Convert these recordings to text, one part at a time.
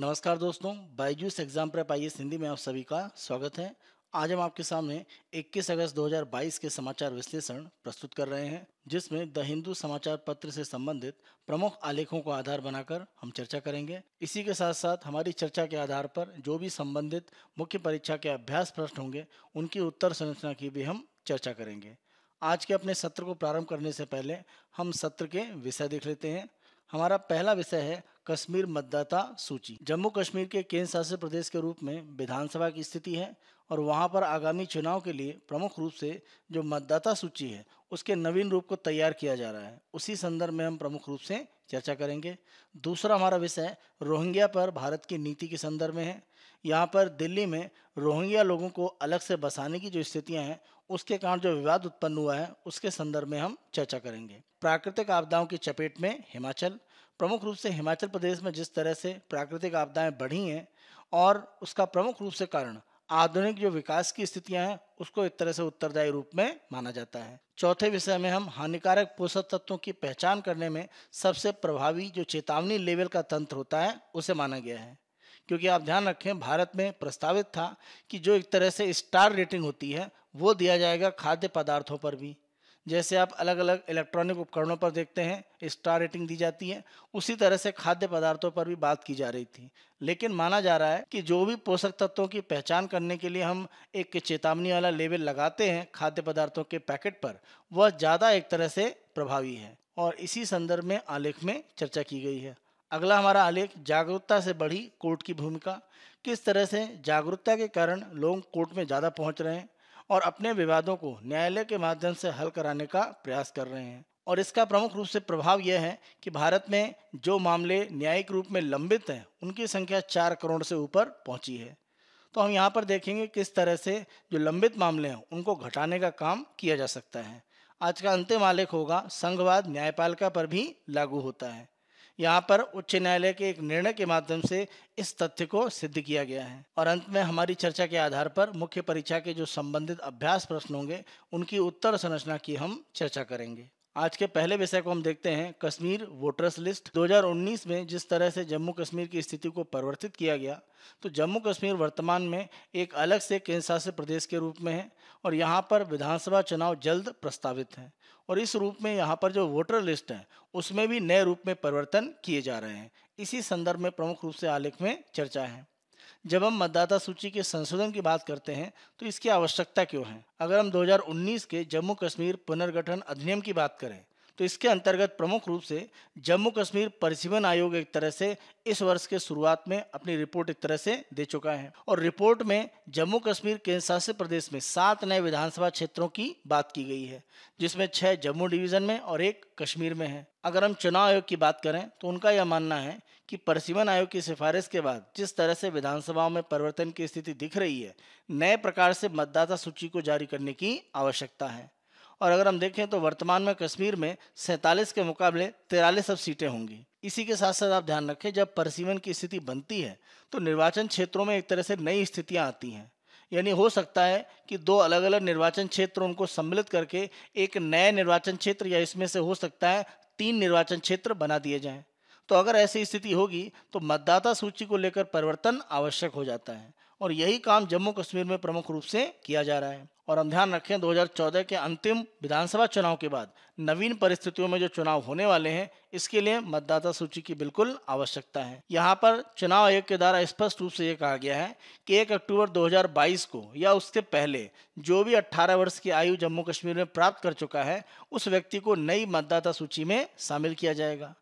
नमस्कार दोस्तों बाईजूस एग्जाम पर आई हिंदी में आप सभी का स्वागत है आज हम आपके सामने 21 अगस्त 2022 के समाचार विश्लेषण प्रस्तुत कर रहे हैं जिसमें द हिंदू समाचार पत्र से संबंधित प्रमुख आलेखों को आधार बनाकर हम चर्चा करेंगे इसी के साथ साथ हमारी चर्चा के आधार पर जो भी संबंधित मुख्य परीक्षा के अभ्यास प्रश्न होंगे उनकी उत्तर संरचना की भी हम चर्चा करेंगे आज के अपने सत्र को प्रारंभ करने से पहले हम सत्र के विषय देख लेते हैं हमारा पहला विषय है कश्मीर मतदाता सूची जम्मू कश्मीर के केंद्र शासित प्रदेश के रूप में विधानसभा की स्थिति है और वहाँ पर आगामी चुनाव के लिए प्रमुख रूप से जो मतदाता सूची है उसके नवीन रूप को तैयार किया जा रहा है उसी संदर्भ में हम प्रमुख रूप से चर्चा करेंगे दूसरा हमारा विषय रोहिंग्या पर भारत की नीति के संदर्भ में है यहाँ पर दिल्ली में रोहिंग्या लोगों को अलग से बसाने की जो स्थितियाँ हैं उसके कारण जो विवाद उत्पन्न हुआ है उसके संदर्भ में हम चर्चा करेंगे प्राकृतिक आपदाओं की चपेट में हिमाचल प्रमुख रूप से हिमाचल प्रदेश में जिस तरह से प्राकृतिक आपदाएं बढ़ी हैं और उसका प्रमुख रूप से कारण आधुनिक जो विकास की स्थितियां हैं उसको एक तरह से उत्तरदायी रूप में माना जाता है चौथे विषय में हम हानिकारक पोषक तत्वों की पहचान करने में सबसे प्रभावी जो चेतावनी लेवल का तंत्र होता है उसे माना गया है क्योंकि आप ध्यान रखें भारत में प्रस्तावित था कि जो एक तरह से स्टार रेटिंग होती है वो दिया जाएगा खाद्य पदार्थों पर भी जैसे आप अलग अलग इलेक्ट्रॉनिक उपकरणों पर देखते हैं स्टार रेटिंग दी जाती है उसी तरह से खाद्य पदार्थों पर भी बात की जा रही थी लेकिन माना जा रहा है कि जो भी पोषक तत्वों की पहचान करने के लिए हम एक चेतावनी वाला लेबल लगाते हैं खाद्य पदार्थों के पैकेट पर वह ज़्यादा एक तरह से प्रभावी है और इसी संदर्भ में आलेख में चर्चा की गई है अगला हमारा आलेख जागरूकता से बढ़ी कोर्ट की भूमिका किस तरह से जागरूकता के कारण लोग कोर्ट में ज़्यादा पहुंच रहे हैं और अपने विवादों को न्यायालय के माध्यम से हल कराने का प्रयास कर रहे हैं और इसका प्रमुख रूप से प्रभाव यह है कि भारत में जो मामले न्यायिक रूप में लंबित हैं उनकी संख्या चार करोड़ से ऊपर पहुंची है तो हम यहाँ पर देखेंगे किस तरह से जो लंबित मामले हैं उनको घटाने का काम किया जा सकता है आज का अंतिम आलेख होगा संघवाद न्यायपालिका पर भी लागू होता है यहाँ पर उच्च न्यायालय के एक निर्णय के माध्यम से इस तथ्य को सिद्ध किया गया है और अंत में हमारी चर्चा के आधार पर मुख्य परीक्षा के जो संबंधित अभ्यास प्रश्न होंगे उनकी उत्तर संरचना की हम चर्चा करेंगे आज के पहले विषय को हम देखते हैं कश्मीर वोटर्स लिस्ट 2019 में जिस तरह से जम्मू कश्मीर की स्थिति को परिवर्तित किया गया तो जम्मू कश्मीर वर्तमान में एक अलग से केंद्र शासित प्रदेश के रूप में है और यहाँ पर विधानसभा चुनाव जल्द प्रस्तावित हैं और इस रूप में यहाँ पर जो वोटर लिस्ट है उसमें भी नए रूप में परिवर्तन किए जा रहे हैं इसी संदर्भ में प्रमुख रूप से आलेख में चर्चा है जब हम मतदाता सूची के संशोधन की बात करते हैं तो इसकी आवश्यकता क्यों है अगर हम 2019 के जम्मू कश्मीर पुनर्गठन अधिनियम की बात करें तो इसके अंतर्गत प्रमुख रूप से जम्मू कश्मीर परिसीमन आयोग एक तरह से इस वर्ष के शुरुआत में अपनी रिपोर्ट एक तरह से दे चुका है और रिपोर्ट में जम्मू कश्मीर केंद्र शासित प्रदेश में सात नए विधानसभा क्षेत्रों की बात की गई है जिसमें छह जम्मू डिवीजन में और एक कश्मीर में है अगर हम चुनाव आयोग की बात करें तो उनका यह मानना है कि परिसीमन आयोग की सिफारिश के बाद जिस तरह से विधानसभाओं में परिवर्तन की स्थिति दिख रही है नए प्रकार से मतदाता सूची को जारी करने की आवश्यकता है और अगर हम देखें तो वर्तमान में कश्मीर में सैंतालीस के मुकाबले तिरालीस अब सीटें होंगी इसी के साथ साथ आप ध्यान रखें जब परसीमन की स्थिति बनती है तो निर्वाचन क्षेत्रों में एक तरह से नई स्थितियाँ आती हैं यानी हो सकता है कि दो अलग अलग निर्वाचन क्षेत्र उनको सम्मिलित करके एक नए निर्वाचन क्षेत्र या इसमें से हो सकता है तीन निर्वाचन क्षेत्र बना दिए जाएं तो अगर ऐसी स्थिति होगी तो मतदाता सूची को लेकर परिवर्तन आवश्यक हो जाता है और यही काम जम्मू कश्मीर में प्रमुख रूप से किया जा रहा है और हम ध्यान रखें 2014 के अंतिम विधानसभा चुनाव के बाद नवीन परिस्थितियों में जो चुनाव होने वाले हैं इसके लिए मतदाता सूची की बिल्कुल आवश्यकता है यहाँ पर चुनाव आयोग के द्वारा स्पष्ट रूप से ये कहा गया है कि 1 अक्टूबर 2022 को या उससे पहले जो भी 18 वर्ष की आयु जम्मू कश्मीर में प्राप्त कर चुका है उस व्यक्ति को नई मतदाता सूची में शामिल किया जाएगा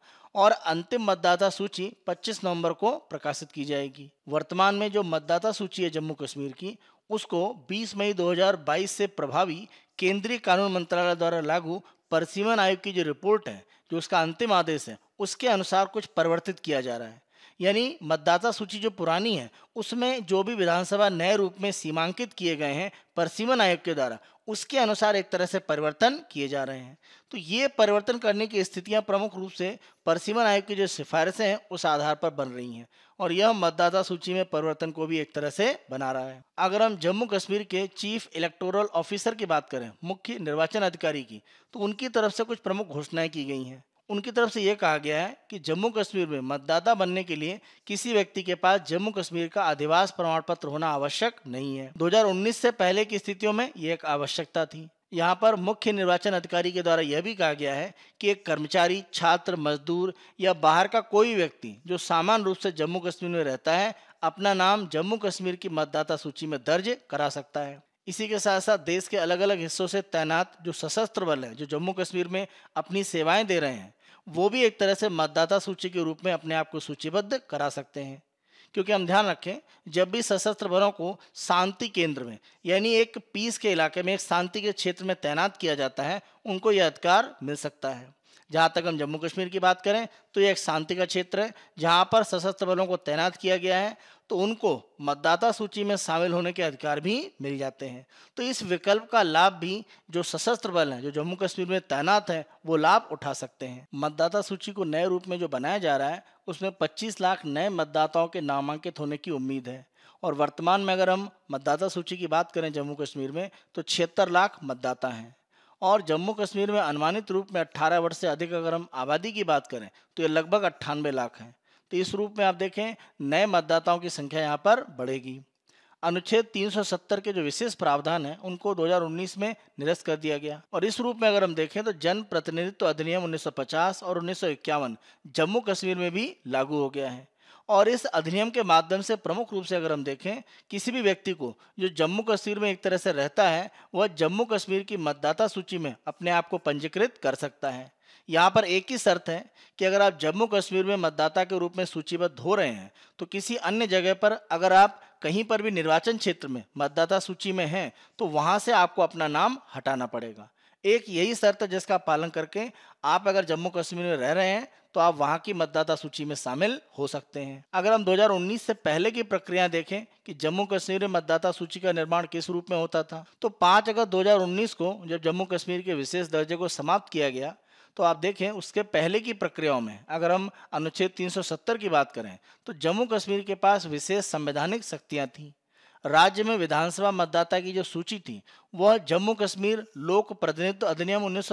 और अंतिम मतदाता सूची 25 नवंबर को प्रकाशित की जाएगी वर्तमान में जो मतदाता सूची है जम्मू कश्मीर की उसको 20 मई 2022 से प्रभावी केंद्रीय कानून मंत्रालय द्वारा लागू परसीमन आयोग की जो रिपोर्ट है जो उसका अंतिम आदेश है उसके अनुसार कुछ परिवर्तित किया जा रहा है यानी मतदाता सूची जो पुरानी है उसमें जो भी विधानसभा नए रूप में सीमांकित किए गए हैं परसीमन आयोग के द्वारा उसके अनुसार एक तरह से परिवर्तन किए जा रहे हैं तो ये परिवर्तन करने की स्थितियां प्रमुख रूप से परसीमन आयोग की जो सिफारिशें हैं उस आधार पर बन रही हैं और यह मतदाता सूची में परिवर्तन को भी एक तरह से बना रहा है अगर हम जम्मू कश्मीर के चीफ इलेक्टोरल ऑफिसर की बात करें मुख्य निर्वाचन अधिकारी की तो उनकी तरफ से कुछ प्रमुख घोषणाएं की गई हैं उनकी तरफ से यह कहा गया है कि जम्मू कश्मीर में मतदाता बनने के लिए किसी व्यक्ति के पास जम्मू कश्मीर का अधिवास प्रमाण पत्र होना आवश्यक नहीं है 2019 से पहले की स्थितियों में ये एक आवश्यकता थी यहाँ पर मुख्य निर्वाचन अधिकारी के द्वारा यह भी कहा गया है कि एक कर्मचारी छात्र मजदूर या बाहर का कोई व्यक्ति जो सामान्य रूप से जम्मू कश्मीर में रहता है अपना नाम जम्मू कश्मीर की मतदाता सूची में दर्ज करा सकता है इसी के साथ साथ देश के अलग अलग हिस्सों से तैनात जो सशस्त्र बल हैं जो जम्मू कश्मीर में अपनी सेवाएं दे रहे हैं वो भी एक तरह से मतदाता सूची के रूप में अपने आप को सूचीबद्ध करा सकते हैं क्योंकि हम ध्यान रखें जब भी सशस्त्र बलों को शांति केंद्र में यानी एक पीस के इलाके में एक शांति के क्षेत्र में तैनात किया जाता है उनको यह अधिकार मिल सकता है जहाँ तक हम जम्मू कश्मीर की बात करें तो ये एक शांति का क्षेत्र है जहाँ पर सशस्त्र बलों को तैनात किया गया है तो उनको मतदाता सूची में शामिल होने के अधिकार भी मिल जाते हैं तो इस विकल्प का लाभ भी जो सशस्त्र बल हैं जो जम्मू कश्मीर में तैनात हैं वो लाभ उठा सकते हैं मतदाता सूची को नए रूप में जो बनाया जा रहा है उसमें 25 लाख नए मतदाताओं के नामांकित होने की उम्मीद है और वर्तमान में अगर हम मतदाता सूची की बात करें जम्मू कश्मीर में तो छिहत्तर लाख मतदाता हैं और जम्मू कश्मीर में अनुमानित रूप में 18 वर्ष से अधिक अगर हम आबादी की बात करें तो ये लगभग अट्ठानवे लाख हैं तो इस रूप में आप देखें नए मतदाताओं की संख्या यहाँ पर बढ़ेगी अनुच्छेद 370 के जो विशेष प्रावधान है उनको 2019 में निरस्त कर दिया गया और इस रूप में अगर हम देखें तो जन प्रतिनिधित्व अधिनियम 1950 और उन्नीस जम्मू कश्मीर में भी लागू हो गया है और इस अधिनियम के माध्यम से प्रमुख रूप से अगर हम देखें किसी भी व्यक्ति को जो जम्मू कश्मीर में एक तरह से रहता है वह जम्मू कश्मीर की मतदाता सूची में अपने आप को पंजीकृत कर सकता है यहाँ पर एक ही शर्त है कि अगर आप जम्मू कश्मीर में मतदाता के रूप में सूचीबद्ध हो रहे हैं तो किसी अन्य जगह पर अगर आप कहीं पर भी निर्वाचन क्षेत्र में मतदाता सूची में हैं तो वहां से आपको अपना नाम हटाना पड़ेगा एक यही शर्त जिसका पालन करके आप अगर जम्मू कश्मीर में रह रहे हैं तो आप वहां की मतदाता सूची में शामिल हो सकते हैं अगर हम 2019 से पहले की प्रक्रिया देखें कि जम्मू कश्मीर में मतदाता सूची का निर्माण किस रूप में होता था तो 5 अगस्त 2019 को जब जम्मू कश्मीर के विशेष दर्जे को समाप्त किया गया तो आप देखें उसके पहले की प्रक्रियाओं में अगर हम अनुच्छेद 370 की बात करें तो जम्मू कश्मीर के पास विशेष संवैधानिक शक्तियाँ थीं राज्य में विधानसभा मतदाता की जो सूची थी वह जम्मू कश्मीर लोक प्रतिनिधित्व अधिनियम उन्नीस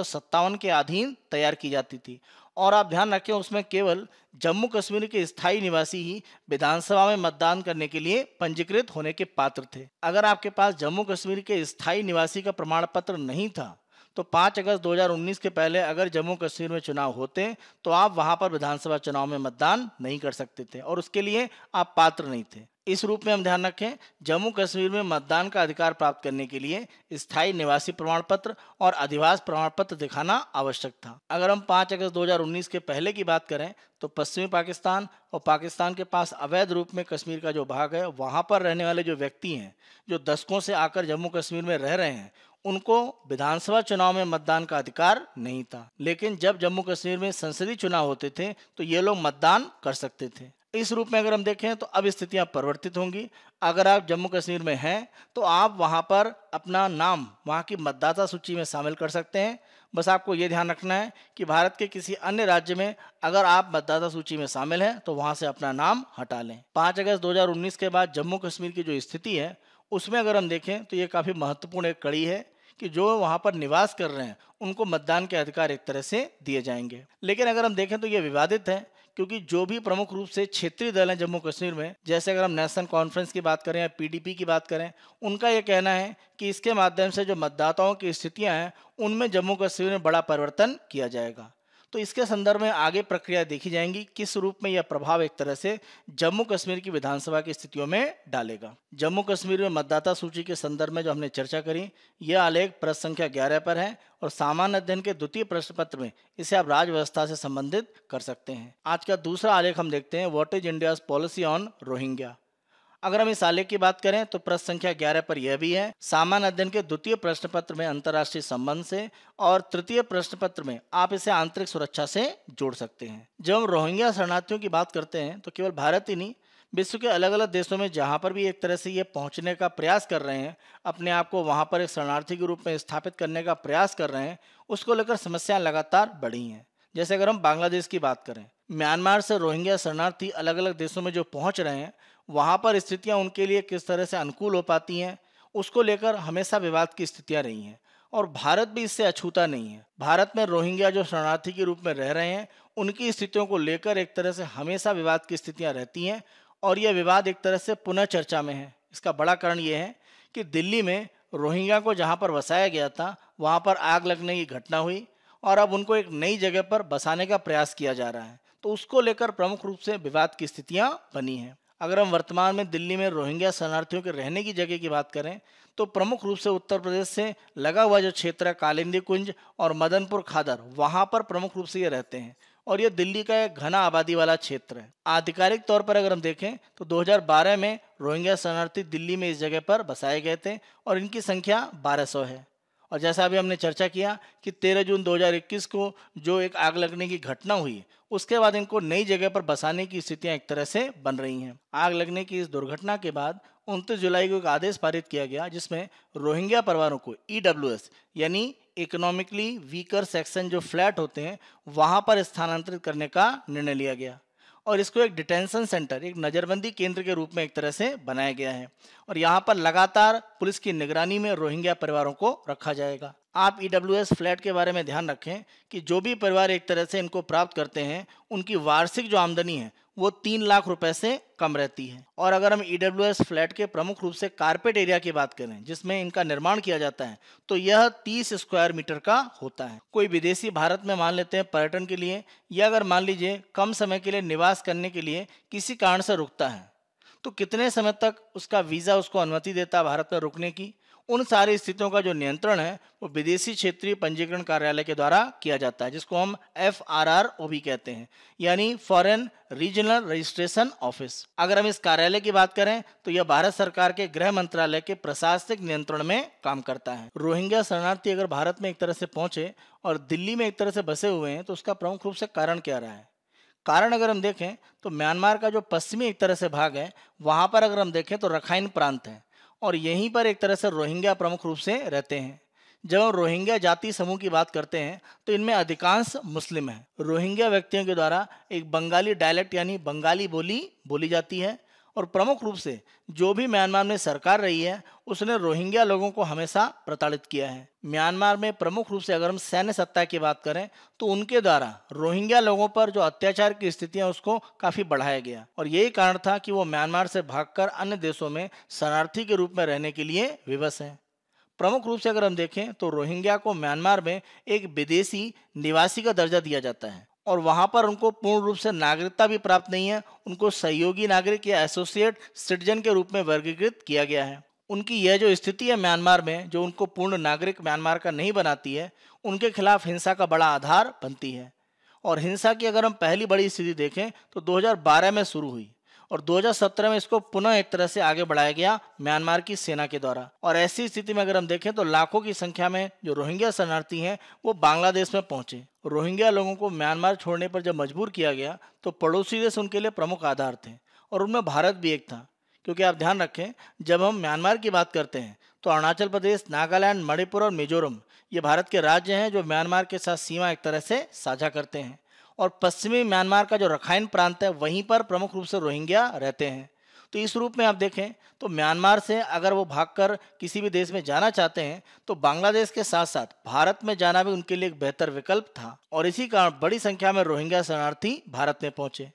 के अधीन तैयार की जाती थी और आप ध्यान रखें उसमें केवल जम्मू कश्मीर के स्थायी निवासी ही विधानसभा में मतदान करने के लिए पंजीकृत होने के पात्र थे अगर आपके पास जम्मू कश्मीर के स्थायी निवासी का प्रमाण पत्र नहीं था तो 5 अगस्त 2019 के पहले अगर जम्मू कश्मीर में चुनाव होते तो आप वहां पर विधानसभा चुनाव में मतदान नहीं कर सकते थे और उसके लिए आप पात्र नहीं थे इस रूप में हम ध्यान रखें जम्मू कश्मीर में मतदान का अधिकार प्राप्त करने के लिए स्थायी निवासी प्रमाण पत्र और अधिवास प्रमाण पत्र दिखाना आवश्यक था अगर हम 5 अगस्त 2019 के पहले की बात करें तो पश्चिमी पाकिस्तान और पाकिस्तान के पास अवैध रूप में कश्मीर का जो भाग है वहाँ पर रहने वाले जो व्यक्ति हैं जो दशकों से आकर जम्मू कश्मीर में रह रहे हैं उनको विधानसभा चुनाव में मतदान का अधिकार नहीं था लेकिन जब जम्मू कश्मीर में संसदीय चुनाव होते थे तो ये लोग मतदान कर सकते थे इस रूप में अगर हम देखें तो अब स्थितियां परिवर्तित होंगी अगर आप जम्मू कश्मीर में हैं तो आप वहां पर अपना नाम वहां की मतदाता सूची में शामिल कर सकते हैं बस आपको ये ध्यान रखना है कि भारत के किसी अन्य राज्य में अगर आप मतदाता सूची में शामिल हैं तो वहां से अपना नाम हटा लें पाँच अगस्त 2019 के बाद जम्मू कश्मीर की जो स्थिति है उसमें अगर हम देखें तो ये काफ़ी महत्वपूर्ण एक कड़ी है कि जो वहाँ पर निवास कर रहे हैं उनको मतदान के अधिकार एक तरह से दिए जाएंगे लेकिन अगर हम देखें तो ये विवादित है क्योंकि जो भी प्रमुख रूप से क्षेत्रीय दल हैं जम्मू कश्मीर में जैसे अगर हम नेशनल कॉन्फ्रेंस की बात करें या पीडीपी की बात करें उनका यह कहना है कि इसके माध्यम से जो मतदाताओं की स्थितियां हैं उनमें जम्मू कश्मीर में बड़ा परिवर्तन किया जाएगा तो इसके संदर्भ में आगे प्रक्रिया देखी जाएंगी किस रूप में यह प्रभाव एक तरह से जम्मू कश्मीर की विधानसभा की स्थितियों में डालेगा जम्मू कश्मीर में मतदाता सूची के संदर्भ में जो हमने चर्चा करी यह आलेख प्रश्न संख्या ग्यारह पर है और सामान्य अध्ययन के द्वितीय प्रश्न पत्र में इसे आप राजव्यवस्था से संबंधित कर सकते हैं आज का दूसरा आलेख हम देखते हैं what is India policy on Rohingya अगर हम इस आलेख की बात करें तो प्रश्न संख्या ग्यारह पर यह भी है सामान्य अध्ययन के द्वितीय प्रश्न पत्र में अंतरराष्ट्रीय संबंध से और तृतीय प्रश्न पत्र में आप इसे आंतरिक सुरक्षा से जोड़ सकते हैं जब हम रोहिंग्या शरणार्थियों की बात करते हैं तो केवल भारत ही नहीं विश्व के अलग अलग देशों में जहाँ पर भी एक तरह से ये पहुँचने का प्रयास कर रहे हैं अपने आप को वहाँ पर एक शरणार्थी के रूप में स्थापित करने का प्रयास कर रहे हैं उसको लेकर समस्याएं लगातार बढ़ी हैं जैसे अगर हम बांग्लादेश की बात करें म्यांमार से रोहिंग्या शरणार्थी अलग अलग देशों में जो पहुंच रहे हैं वहाँ पर स्थितियाँ उनके लिए किस तरह से अनुकूल हो पाती हैं उसको लेकर हमेशा विवाद की स्थितियाँ रही हैं और भारत भी इससे अछूता नहीं है भारत में रोहिंग्या जो शरणार्थी के रूप में रह रहे हैं उनकी स्थितियों को लेकर एक तरह से हमेशा विवाद की स्थितियाँ रहती हैं और यह विवाद एक तरह से पुनः चर्चा में है इसका बड़ा कारण ये है कि दिल्ली में रोहिंग्या को जहाँ पर बसाया गया था वहाँ पर आग लगने की घटना हुई और अब उनको एक नई जगह पर बसाने का प्रयास किया जा रहा है तो उसको लेकर प्रमुख रूप से विवाद की स्थितियाँ बनी हैं अगर हम वर्तमान में दिल्ली में रोहिंग्या शरणार्थियों के रहने की जगह की बात करें तो प्रमुख रूप से उत्तर प्रदेश से लगा हुआ जो क्षेत्र है कालिंदी कुंज और मदनपुर खादर वहाँ पर प्रमुख रूप से ये रहते हैं और ये दिल्ली का एक घना आबादी वाला क्षेत्र है आधिकारिक तौर पर अगर हम देखें तो 2012 में रोहिंग्या शरणार्थी दिल्ली में इस जगह पर बसाए गए थे और इनकी संख्या 1200 है और जैसा अभी हमने चर्चा किया कि 13 जून 2021 को जो एक आग लगने की घटना हुई उसके बाद इनको नई जगह पर बसाने की स्थितियां एक तरह से बन रही हैं आग लगने की इस दुर्घटना के बाद उनतीस जुलाई को एक आदेश पारित किया गया जिसमें रोहिंग्या परिवारों को ई e यानी इकोनॉमिकली वीकर सेक्शन जो फ्लैट होते हैं वहां पर स्थानांतरित करने का निर्णय लिया गया और इसको एक डिटेंशन सेंटर एक नज़रबंदी केंद्र के रूप में एक तरह से बनाया गया है और यहाँ पर लगातार पुलिस की निगरानी में रोहिंग्या परिवारों को रखा जाएगा आप ई e फ्लैट के बारे में ध्यान रखें कि जो भी परिवार एक तरह से इनको प्राप्त करते हैं उनकी वार्षिक जो आमदनी है वो तीन लाख रुपए से कम रहती है और अगर हम ईडब्ल्यू e फ्लैट के प्रमुख रूप से कारपेट एरिया की बात करें जिसमें इनका निर्माण किया जाता है तो यह 30 स्क्वायर मीटर का होता है कोई विदेशी भारत में मान लेते हैं पर्यटन के लिए या अगर मान लीजिए कम समय के लिए निवास करने के लिए किसी कारण से रुकता है तो कितने समय तक उसका वीज़ा उसको अनुमति देता है भारत में रुकने की उन सारी स्थितियों का जो नियंत्रण है वो विदेशी क्षेत्रीय पंजीकरण कार्यालय के द्वारा किया जाता है जिसको हम एफ आर आर ओ भी कहते हैं यानी फॉरेन रीजनल रजिस्ट्रेशन ऑफिस अगर हम इस कार्यालय की बात करें तो यह भारत सरकार के गृह मंत्रालय के प्रशासनिक नियंत्रण में काम करता है रोहिंग्या शरणार्थी अगर भारत में एक तरह से पहुंचे और दिल्ली में एक तरह से बसे हुए हैं तो उसका प्रमुख रूप से कारण क्या रहा है कारण अगर हम देखें तो म्यांमार का जो पश्चिमी एक तरह से भाग है वहां पर अगर हम देखें तो रखाइन प्रांत है और यहीं पर एक तरह से रोहिंग्या प्रमुख रूप से रहते हैं जब हम रोहिंग्या जाति समूह की बात करते हैं तो इनमें अधिकांश मुस्लिम हैं रोहिंग्या व्यक्तियों के द्वारा एक बंगाली डायलेक्ट यानी बंगाली बोली बोली जाती है और प्रमुख रूप से जो भी म्यांमार में सरकार रही है उसने रोहिंग्या लोगों को हमेशा प्रताड़ित किया है म्यांमार में प्रमुख रूप से अगर हम सैन्य सत्ता की बात करें तो उनके द्वारा रोहिंग्या लोगों पर जो अत्याचार की स्थितियां उसको काफी बढ़ाया गया और यही कारण था कि वो म्यांमार से भागकर अन्य देशों में शरणार्थी के रूप में रहने के लिए विवश हैं प्रमुख रूप से अगर हम देखें तो रोहिंग्या को म्यांमार में एक विदेशी निवासी का दर्जा दिया जाता है और वहाँ पर उनको पूर्ण रूप से नागरिकता भी प्राप्त नहीं है उनको सहयोगी नागरिक या एसोसिएट सिटीजन के रूप में वर्गीकृत किया गया है उनकी यह जो स्थिति है म्यांमार में जो उनको पूर्ण नागरिक म्यांमार का नहीं बनाती है उनके खिलाफ हिंसा का बड़ा आधार बनती है और हिंसा की अगर हम पहली बड़ी स्थिति देखें तो 2012 में शुरू हुई और 2017 में इसको पुनः एक तरह से आगे बढ़ाया गया म्यांमार की सेना के द्वारा और ऐसी स्थिति में अगर हम देखें तो लाखों की संख्या में जो रोहिंग्या शरणार्थी हैं वो बांग्लादेश में पहुंचे रोहिंग्या लोगों को म्यांमार छोड़ने पर जब मजबूर किया गया तो पड़ोसी देश उनके लिए प्रमुख आधार थे और उनमें भारत भी एक था क्योंकि आप ध्यान रखें जब हम म्यांमार की बात करते हैं तो अरुणाचल प्रदेश नागालैंड मणिपुर और मिजोरम ये भारत के राज्य हैं जो म्यांमार के साथ सीमा एक तरह से साझा करते हैं और पश्चिमी म्यांमार का जो रखाइन प्रांत है वहीं पर प्रमुख रूप से रोहिंग्या रहते हैं तो इस रूप में आप देखें तो म्यांमार से अगर वो भागकर किसी भी देश में जाना चाहते हैं तो बांग्लादेश के साथ साथ भारत में जाना भी उनके लिए एक बेहतर विकल्प था और इसी कारण बड़ी संख्या में रोहिंग्या शरणार्थी भारत में पहुंचे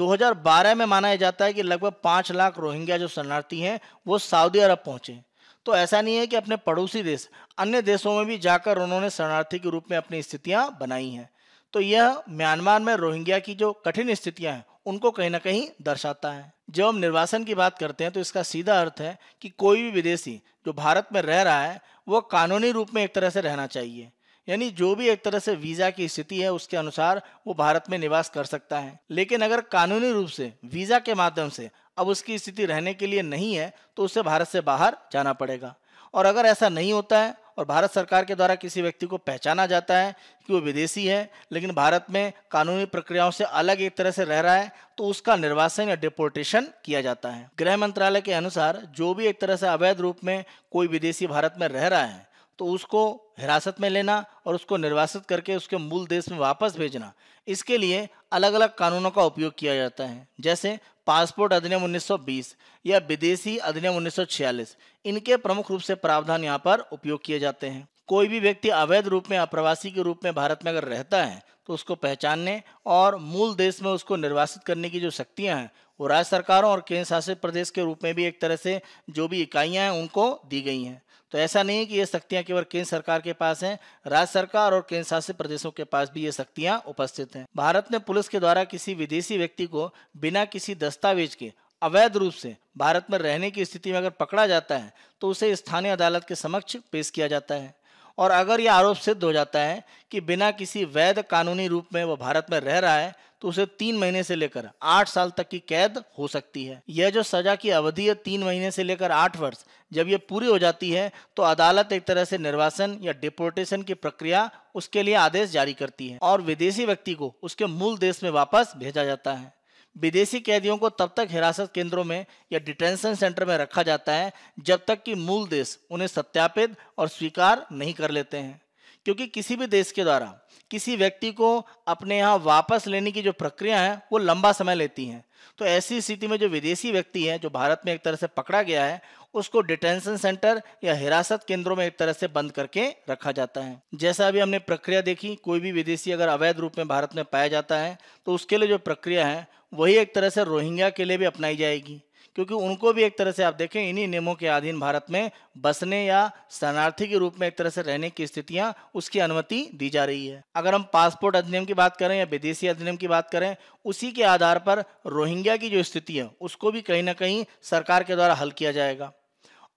2012 में माना जाता है कि लगभग पाँच लाख रोहिंग्या जो शरणार्थी हैं वो सऊदी अरब पहुंचे तो ऐसा नहीं है कि अपने पड़ोसी देश अन्य देशों में भी जाकर उन्होंने शरणार्थी के रूप में अपनी स्थितियां बनाई हैं तो यह म्यांमार में रोहिंग्या की जो कठिन स्थितियां हैं उनको कहीं ना कहीं दर्शाता है जब हम निर्वासन की बात करते हैं तो इसका सीधा अर्थ है कि कोई भी विदेशी जो भारत में रह रहा है वो कानूनी रूप में एक तरह से रहना चाहिए यानी जो भी एक तरह से वीज़ा की स्थिति है उसके अनुसार वो भारत में निवास कर सकता है लेकिन अगर कानूनी रूप से वीज़ा के माध्यम से अब उसकी स्थिति रहने के लिए नहीं है तो उसे भारत से बाहर जाना पड़ेगा और अगर ऐसा नहीं होता है और भारत सरकार के द्वारा किसी व्यक्ति को पहचाना जाता है कि वो विदेशी है लेकिन भारत में कानूनी प्रक्रियाओं से अलग एक तरह से रह रहा है तो उसका निर्वासन या डिपोर्टेशन किया जाता है गृह मंत्रालय के अनुसार जो भी एक तरह से अवैध रूप में कोई विदेशी भारत में रह रहा है तो उसको हिरासत में लेना और उसको निर्वासित करके उसके मूल देश में वापस भेजना इसके लिए अलग अलग कानूनों का उपयोग किया जाता है जैसे पासपोर्ट अधिनियम 1920 या विदेशी अधिनियम 1946 इनके प्रमुख रूप से प्रावधान यहाँ पर उपयोग किए जाते हैं कोई भी व्यक्ति अवैध रूप में अप्रवासी के रूप में भारत में अगर रहता है तो उसको पहचानने और मूल देश में उसको निर्वासित करने की जो शक्तियाँ हैं वो राज्य सरकारों और केंद्र शासित प्रदेश के रूप में भी एक तरह से जो भी इकाइयाँ हैं उनको दी गई हैं तो ऐसा नहीं है कि ये शक्तियां केवल केंद्र सरकार के पास हैं राज्य सरकार और केंद्र शासित प्रदेशों के पास भी ये शक्तियाँ उपस्थित हैं भारत में पुलिस के द्वारा किसी विदेशी व्यक्ति को बिना किसी दस्तावेज के अवैध रूप से भारत में रहने की स्थिति में अगर पकड़ा जाता है तो उसे स्थानीय अदालत के समक्ष पेश किया जाता है और अगर यह आरोप सिद्ध हो जाता है कि बिना किसी वैध कानूनी रूप में वह भारत में रह रहा है तो उसे तीन महीने से लेकर आठ साल तक की कैद हो सकती है यह जो सजा की अवधि है तीन महीने से लेकर आठ वर्ष जब यह पूरी हो जाती है तो अदालत एक तरह से निर्वासन या डिपोर्टेशन की प्रक्रिया उसके लिए आदेश जारी करती है और विदेशी व्यक्ति को उसके मूल देश में वापस भेजा जाता है विदेशी कैदियों को तब तक हिरासत केंद्रों में या डिटेंशन सेंटर में रखा जाता है जब तक कि मूल देश उन्हें सत्यापित और स्वीकार नहीं कर लेते हैं क्योंकि किसी भी देश के द्वारा किसी व्यक्ति को अपने यहाँ वापस लेने की जो प्रक्रिया है वो लंबा समय लेती है तो ऐसी स्थिति में जो विदेशी व्यक्ति है जो भारत में एक तरह से पकड़ा गया है उसको डिटेंशन सेंटर या हिरासत केंद्रों में एक तरह से बंद करके रखा जाता है जैसा अभी हमने प्रक्रिया देखी कोई भी विदेशी अगर अवैध रूप में भारत में पाया जाता है तो उसके लिए जो प्रक्रिया है वही एक तरह से रोहिंग्या के लिए भी अपनाई जाएगी क्योंकि उनको भी एक तरह से आप देखें इन्हीं नियमों के अधीन भारत में बसने या शरणार्थी के रूप में एक तरह से रहने की स्थितियां उसकी अनुमति दी जा रही है अगर हम पासपोर्ट अधिनियम की बात करें या विदेशी अधिनियम की बात करें उसी के आधार पर रोहिंग्या की जो स्थिति है उसको भी कहीं ना कहीं सरकार के द्वारा हल किया जाएगा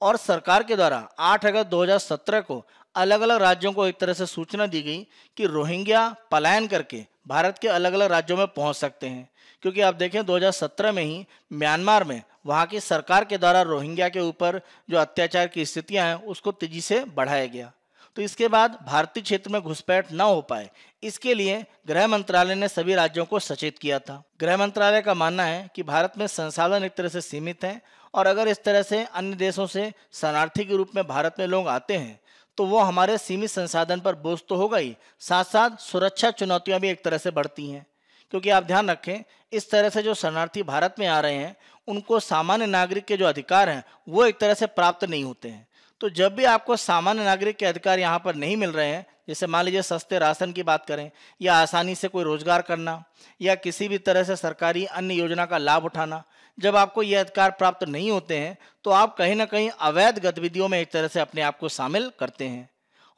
और सरकार के द्वारा 8 अगस्त 2017 को अलग अलग राज्यों को एक तरह से सूचना दी गई कि रोहिंग्या पलायन करके भारत के अलग अलग राज्यों में पहुंच सकते हैं क्योंकि आप देखें 2017 में ही म्यांमार में वहां की सरकार के द्वारा रोहिंग्या के ऊपर जो अत्याचार की स्थितियाँ हैं उसको तेजी से बढ़ाया गया तो इसके बाद भारतीय क्षेत्र में घुसपैठ न हो पाए इसके लिए गृह मंत्रालय ने सभी राज्यों को सचेत किया था गृह मंत्रालय का मानना है कि भारत में संसाधन एक तरह से सीमित हैं और अगर इस तरह से अन्य देशों से शरणार्थी के रूप में भारत में लोग आते हैं तो वो हमारे सीमित संसाधन पर बोझ तो होगा ही साथ साथ सुरक्षा चुनौतियाँ भी एक तरह से बढ़ती हैं क्योंकि आप ध्यान रखें इस तरह से जो शरणार्थी भारत में आ रहे हैं उनको सामान्य नागरिक के जो अधिकार हैं वो एक तरह से प्राप्त नहीं होते हैं तो जब भी आपको सामान्य नागरिक के अधिकार यहाँ पर नहीं मिल रहे हैं जैसे मान लीजिए सस्ते राशन की बात करें या आसानी से कोई रोजगार करना या किसी भी तरह से सरकारी अन्य योजना का लाभ उठाना जब आपको ये अधिकार प्राप्त नहीं होते हैं तो आप कहीं ना कहीं अवैध गतिविधियों में एक तरह से अपने आप को शामिल करते हैं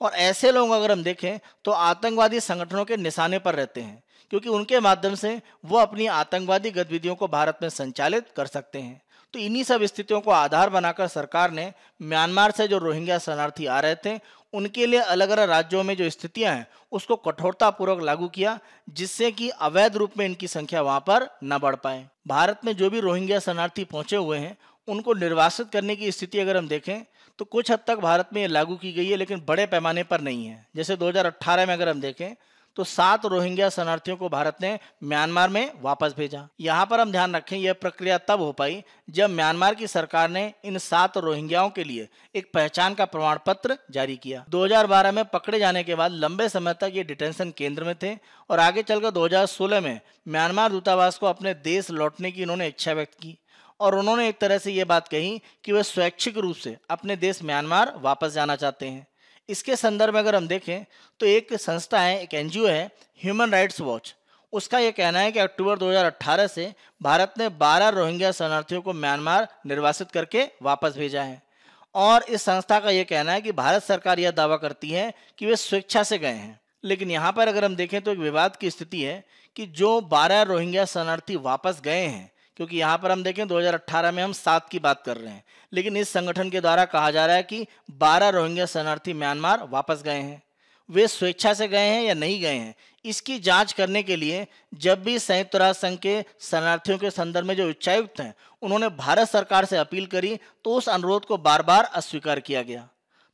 और ऐसे लोग अगर हम देखें तो आतंकवादी संगठनों के निशाने पर रहते हैं क्योंकि उनके माध्यम से वो अपनी आतंकवादी गतिविधियों को भारत में संचालित कर सकते हैं तो इन्हीं सब स्थितियों को आधार बनाकर सरकार ने म्यांमार से जो रोहिंग्या शरणार्थी आ रहे थे उनके लिए अलग अलग राज्यों में जो स्थितियां हैं उसको कठोरतापूर्वक लागू किया जिससे कि अवैध रूप में इनकी संख्या वहां पर न बढ़ पाए भारत में जो भी रोहिंग्या शरणार्थी पहुंचे हुए हैं उनको निर्वासित करने की स्थिति अगर हम देखें तो कुछ हद तक भारत में ये लागू की गई है लेकिन बड़े पैमाने पर नहीं है जैसे 2018 में अगर हम देखें तो सात रोहिंग्या शरणार्थियों को भारत ने म्यांमार में वापस भेजा यहाँ पर हम ध्यान रखें यह प्रक्रिया तब हो पाई जब म्यांमार की सरकार ने इन सात रोहिंग्याओं के लिए एक पहचान का प्रमाण पत्र जारी किया 2012 में पकड़े जाने के बाद लंबे समय तक ये डिटेंशन केंद्र में थे और आगे चलकर दो में म्यांमार दूतावास को अपने देश लौटने की उन्होंने इच्छा व्यक्त की और उन्होंने एक तरह से ये बात कही कि वे स्वैच्छिक रूप से अपने देश म्यांमार वापस जाना चाहते हैं इसके संदर्भ में अगर हम देखें तो एक संस्था है एक एनजीओ है ह्यूमन राइट्स वॉच उसका यह कहना है कि अक्टूबर 2018 से भारत ने 12 रोहिंग्या शरणार्थियों को म्यांमार निर्वासित करके वापस भेजा है और इस संस्था का यह कहना है कि भारत सरकार यह दावा करती है कि वे स्वेच्छा से गए हैं लेकिन यहाँ पर अगर हम देखें तो एक विवाद की स्थिति है कि जो 12 रोहिंग्या शरणार्थी वापस गए हैं क्योंकि यहाँ पर हम देखें 2018 में हम सात की बात कर रहे हैं लेकिन इस संगठन के द्वारा कहा जा रहा है कि 12 रोहिंग्या शरणार्थी म्यांमार वापस गए हैं वे स्वेच्छा से गए हैं या नहीं गए हैं इसकी जांच करने के लिए जब भी संयुक्त राष्ट्र संघ के शरणार्थियों के संदर्भ में जो उच्चायुक्त हैं उन्होंने भारत सरकार से अपील करी तो उस अनुरोध को बार बार अस्वीकार किया गया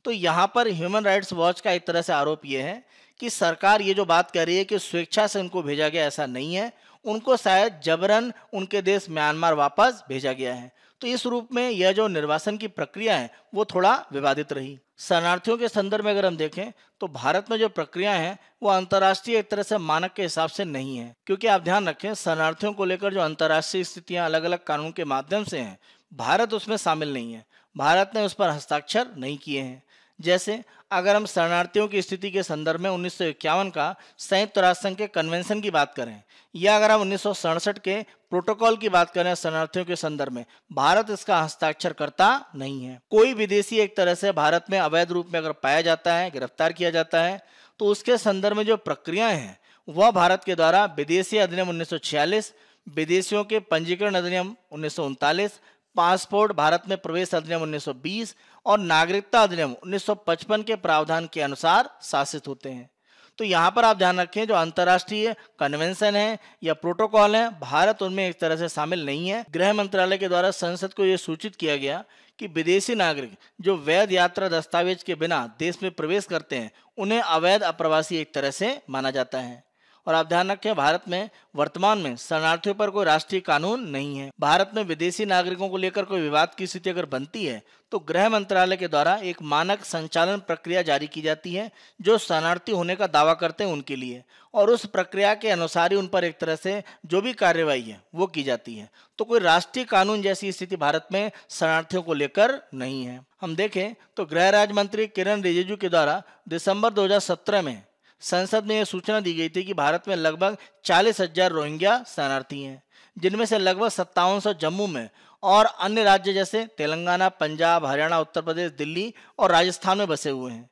तो यहाँ पर ह्यूमन राइट्स वॉच का एक तरह से आरोप ये है कि सरकार ये जो बात कर रही है कि स्वेच्छा से उनको भेजा गया ऐसा नहीं है उनको शायद जबरन उनके देश म्यांमार वापस भेजा गया है तो इस रूप में यह जो निर्वासन की प्रक्रिया है वो थोड़ा विवादित रही शरणार्थियों के संदर्भ में अगर हम देखें तो भारत में जो प्रक्रिया है वो अंतर्राष्ट्रीय एक तरह से मानक के हिसाब से नहीं है क्योंकि आप ध्यान रखें शरणार्थियों को लेकर जो अंतर्राष्ट्रीय स्थितियां अलग अलग कानून के माध्यम से हैं भारत उसमें शामिल नहीं है भारत ने उस पर हस्ताक्षर नहीं किए हैं जैसे अगर हम शरणार्थियों की स्थिति के संदर्भ में उन्नीस का संयुक्त राष्ट्र संघ के कन्वेंशन की बात करें या अगर हम उन्नीस के प्रोटोकॉल की बात करें शरणार्थियों के संदर्भ में भारत इसका हस्ताक्षर करता नहीं है कोई विदेशी एक तरह से भारत में अवैध रूप में अगर पाया जाता है गिरफ्तार किया जाता है तो उसके संदर्भ में जो प्रक्रियाएं हैं वह भारत के द्वारा विदेशी अधिनियम उन्नीस विदेशियों के पंजीकरण अधिनियम उन्नीस पासपोर्ट भारत में प्रवेश अधिनियम 1920 और नागरिकता अधिनियम 1955 के प्रावधान के अनुसार शासित होते हैं तो यहाँ पर आप ध्यान रखें जो अंतर्राष्ट्रीय कन्वेंशन है या प्रोटोकॉल है भारत उनमें एक तरह से शामिल नहीं है गृह मंत्रालय के द्वारा संसद को यह सूचित किया गया कि विदेशी नागरिक जो वैध यात्रा दस्तावेज के बिना देश में प्रवेश करते हैं उन्हें अवैध अप्रवासी एक तरह से माना जाता है और आप ध्यान रखें भारत में वर्तमान में शरणार्थियों पर कोई राष्ट्रीय कानून नहीं है भारत में विदेशी नागरिकों को लेकर कोई विवाद की स्थिति अगर बनती है तो गृह मंत्रालय के द्वारा एक मानक संचालन प्रक्रिया जारी की जाती है जो शरणार्थी होने का दावा करते हैं उनके लिए और उस प्रक्रिया के अनुसार ही उन पर एक तरह से जो भी कार्यवाही है वो की जाती है तो कोई राष्ट्रीय कानून जैसी स्थिति भारत में शरणार्थियों को लेकर नहीं है हम देखें तो गृह राज्य मंत्री किरण रिजिजू के द्वारा दिसंबर 2017 में संसद में यह सूचना दी गई थी कि भारत में लगभग चालीस हजार रोहिंग्या शरणार्थी हैं जिनमें से लगभग सत्तावन सौ जम्मू में और अन्य राज्य जैसे तेलंगाना पंजाब हरियाणा उत्तर प्रदेश दिल्ली और राजस्थान में बसे हुए हैं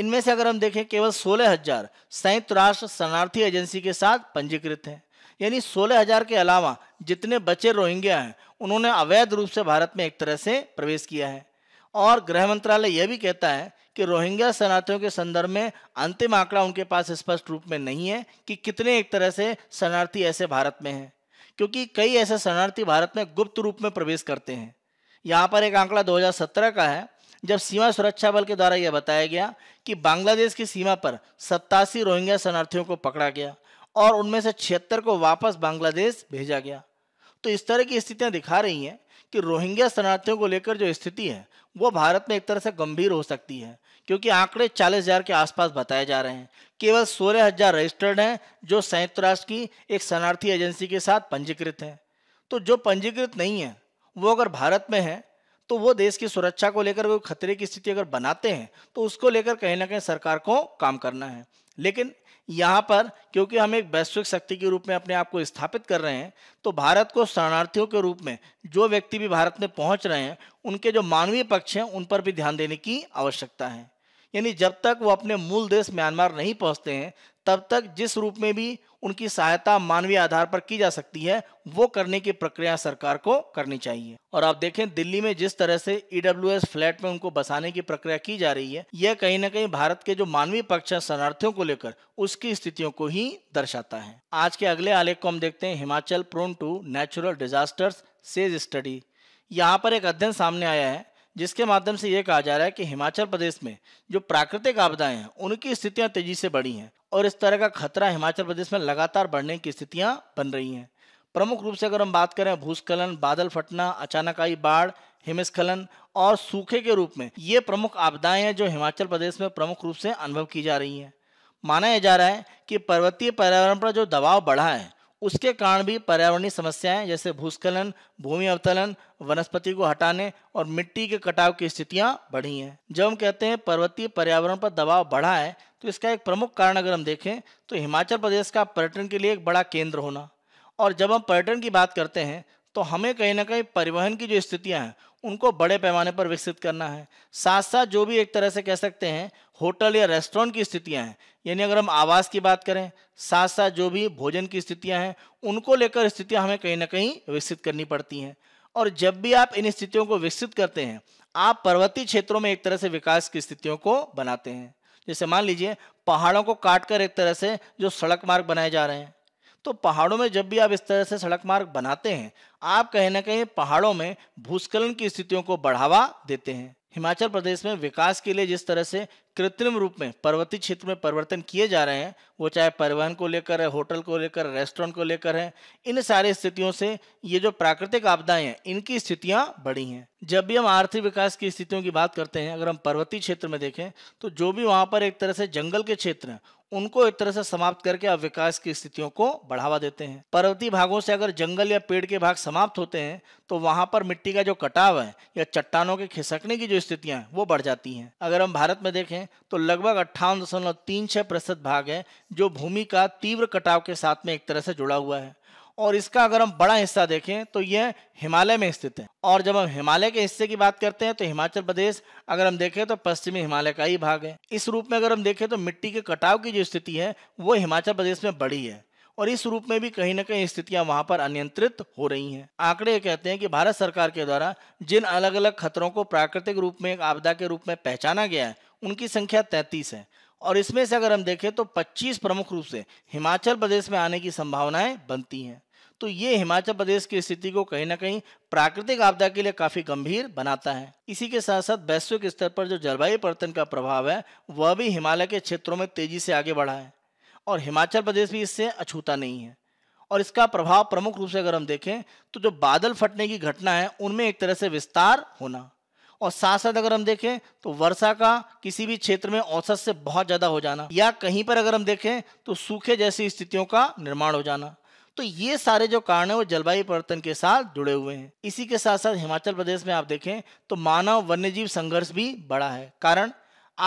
इनमें से अगर हम देखें केवल सोलह हजार संयुक्त राष्ट्र शरणार्थी एजेंसी के साथ पंजीकृत हैं यानी सोलह हजार के अलावा जितने बचे रोहिंग्या हैं उन्होंने अवैध रूप से भारत में एक तरह से प्रवेश किया है और गृह मंत्रालय यह भी कहता है कि रोहिंग्या शरणार्थियों के संदर्भ में अंतिम आंकड़ा उनके पास स्पष्ट रूप में नहीं है कि कितने एक तरह से शरणार्थी ऐसे भारत में हैं क्योंकि कई ऐसे शरणार्थी भारत में गुप्त रूप में प्रवेश करते हैं यहाँ पर एक आंकड़ा दो का है जब सीमा सुरक्षा बल के द्वारा यह बताया गया कि बांग्लादेश की सीमा पर सत्तासी रोहिंग्या शरणार्थियों को पकड़ा गया और उनमें से छिहत्तर को वापस बांग्लादेश भेजा गया तो इस तरह की स्थितियां दिखा रही हैं कि रोहिंग्या शरणार्थियों को लेकर जो स्थिति है वो भारत में एक तरह से गंभीर हो सकती है क्योंकि आंकड़े चालीस हज़ार के आसपास बताए जा रहे हैं केवल सोलह हज़ार रजिस्टर्ड हैं जो संयुक्त राष्ट्र की एक शरणार्थी एजेंसी के साथ पंजीकृत हैं तो जो पंजीकृत नहीं है वो अगर भारत में है तो वो देश की सुरक्षा को लेकर कोई खतरे की स्थिति अगर बनाते हैं तो उसको लेकर कहीं ना कहीं सरकार को काम करना है लेकिन यहाँ पर क्योंकि हम एक वैश्विक शक्ति के रूप में अपने आप को स्थापित कर रहे हैं तो भारत को शरणार्थियों के रूप में जो व्यक्ति भी भारत में पहुँच रहे हैं उनके जो मानवीय पक्ष हैं उन पर भी ध्यान देने की आवश्यकता है यानी जब तक वो अपने मूल देश म्यांमार नहीं पहुँचते हैं तब तक जिस रूप में भी उनकी सहायता मानवीय आधार पर की जा सकती है वो करने की प्रक्रिया सरकार को करनी चाहिए और आप देखें दिल्ली में जिस तरह से ईडब्ल्यू e फ्लैट में उनको बसाने की प्रक्रिया की जा रही है यह कहीं ना कहीं भारत के जो मानवीय पक्ष है शरणार्थियों को लेकर उसकी स्थितियों को ही दर्शाता है आज के अगले आलेख को हम देखते हैं Himachal prone to natural disasters says study यहाँ पर एक अध्ययन सामने आया है जिसके माध्यम से ये कहा जा रहा है कि हिमाचल प्रदेश में जो प्राकृतिक आपदाएं हैं उनकी स्थितियां तेजी से बढ़ी हैं और इस तरह का खतरा हिमाचल प्रदेश में लगातार बढ़ने की स्थितियां बन रही हैं प्रमुख रूप से अगर हम बात करें भूस्खलन बादल फटना अचानक आई बाढ़ हिमस्खलन और सूखे के रूप में ये प्रमुख आपदाएं हैं जो हिमाचल प्रदेश में प्रमुख रूप से अनुभव की जा रही हैं माना यह जा रहा है कि पर्वतीय पर्यावरण पर जो दबाव बढ़ा है उसके कारण भी पर्यावरणीय समस्याएं जैसे भूस्खलन भूमि अवतलन वनस्पति को हटाने और मिट्टी के कटाव की स्थितियां बढ़ी हैं जब हम कहते हैं पर्वतीय पर्यावरण पर दबाव बढ़ा है तो इसका एक प्रमुख कारण अगर हम देखें तो हिमाचल प्रदेश का पर्यटन के लिए एक बड़ा केंद्र होना और जब हम पर्यटन की बात करते हैं तो हमें कहीं ना कहीं परिवहन की जो स्थितियां हैं उनको बड़े पैमाने पर विकसित करना है साथ साथ जो भी एक तरह से कह सकते हैं होटल या रेस्टोरेंट की स्थितियां हैं यानी अगर हम आवास की बात करें साथ साथ जो भी भोजन की स्थितियां हैं उनको लेकर स्थितियां हमें कहीं ना कहीं विकसित करनी पड़ती हैं और जब भी आप इन स्थितियों को विकसित करते हैं आप पर्वतीय क्षेत्रों में एक तरह से विकास की स्थितियों को बनाते हैं जैसे मान लीजिए पहाड़ों को काट कर एक तरह से जो सड़क मार्ग बनाए जा रहे हैं तो पहाड़ों में जब भी आप इस तरह से सड़क मार्ग बनाते हैं आप कहीं ना कहीं पहाड़ों में भूस्खलन की स्थितियों को बढ़ावा देते हैं हिमाचल प्रदेश में विकास के लिए जिस तरह से कृत्रिम रूप में पर्वतीय क्षेत्र में परिवर्तन किए जा रहे हैं वो चाहे परिवहन को लेकर है होटल को लेकर रेस्टोरेंट को लेकर है इन सारी स्थितियों से ये जो प्राकृतिक आपदाएं हैं इनकी स्थितियां बढ़ी हैं जब भी हम आर्थिक विकास की स्थितियों की बात करते हैं अगर हम पर्वतीय क्षेत्र में देखें तो जो भी वहाँ पर एक तरह से जंगल के क्षेत्र हैं उनको एक तरह से समाप्त करके अब विकास की स्थितियों को बढ़ावा देते हैं पर्वतीय भागों से अगर जंगल या पेड़ के भाग समाप्त होते हैं तो वहां पर मिट्टी का जो कटाव है या चट्टानों के खिसकने की जो स्थितियां हैं वो बढ़ जाती हैं अगर हम भारत में देखें दें तो लगभग अट्ठावन दशमलव तीन छः प्रतिशत भाग है जो भूमि का तीव्र कटाव के साथ में एक तरह से जुड़ा हुआ है और इसका अगर हम बड़ा हिस्सा देखें तो यह हिमालय में स्थित है और जब हम हिमालय के हिस्से की बात करते हैं तो हिमाचल प्रदेश अगर हम देखें तो पश्चिमी हिमालय का ही भाग है इस रूप में अगर हम देखें तो मिट्टी के कटाव की जो स्थिति है वो हिमाचल प्रदेश में बड़ी है और इस रूप में भी कहीं ना कहीं स्थितियां वहां पर अनियंत्रित हो रही हैं आंकड़े कहते हैं कि भारत सरकार के द्वारा जिन अलग अलग खतरों को प्राकृतिक रूप में एक आपदा के रूप में पहचाना गया है उनकी संख्या तैतीस है और इसमें से अगर हम देखें तो 25 प्रमुख रूप से हिमाचल प्रदेश में आने की संभावनाएं बनती हैं तो ये हिमाचल प्रदेश की स्थिति को कहीं ना कहीं प्राकृतिक आपदा के लिए काफी गंभीर बनाता है इसी के साथ साथ वैश्विक स्तर पर जो जलवायु परिवर्तन का प्रभाव है वह भी हिमालय के क्षेत्रों में तेजी से आगे बढ़ा है और हिमाचल प्रदेश भी इससे अछूता नहीं है और इसका प्रभाव प्रमुख रूप से अगर हम देखें तो जो बादल फटने की घटना है उनमें एक तरह से विस्तार होना और साथ साथ अगर हम देखें तो वर्षा का किसी भी क्षेत्र में औसत से बहुत ज़्यादा हो जाना या कहीं पर अगर हम देखें तो सूखे जैसी स्थितियों का निर्माण हो जाना तो ये सारे जो कारण है वो जलवायु परिवर्तन के साथ जुड़े हुए हैं इसी के साथ साथ हिमाचल प्रदेश में आप देखें तो मानव वन्यजीव संघर्ष भी बड़ा है कारण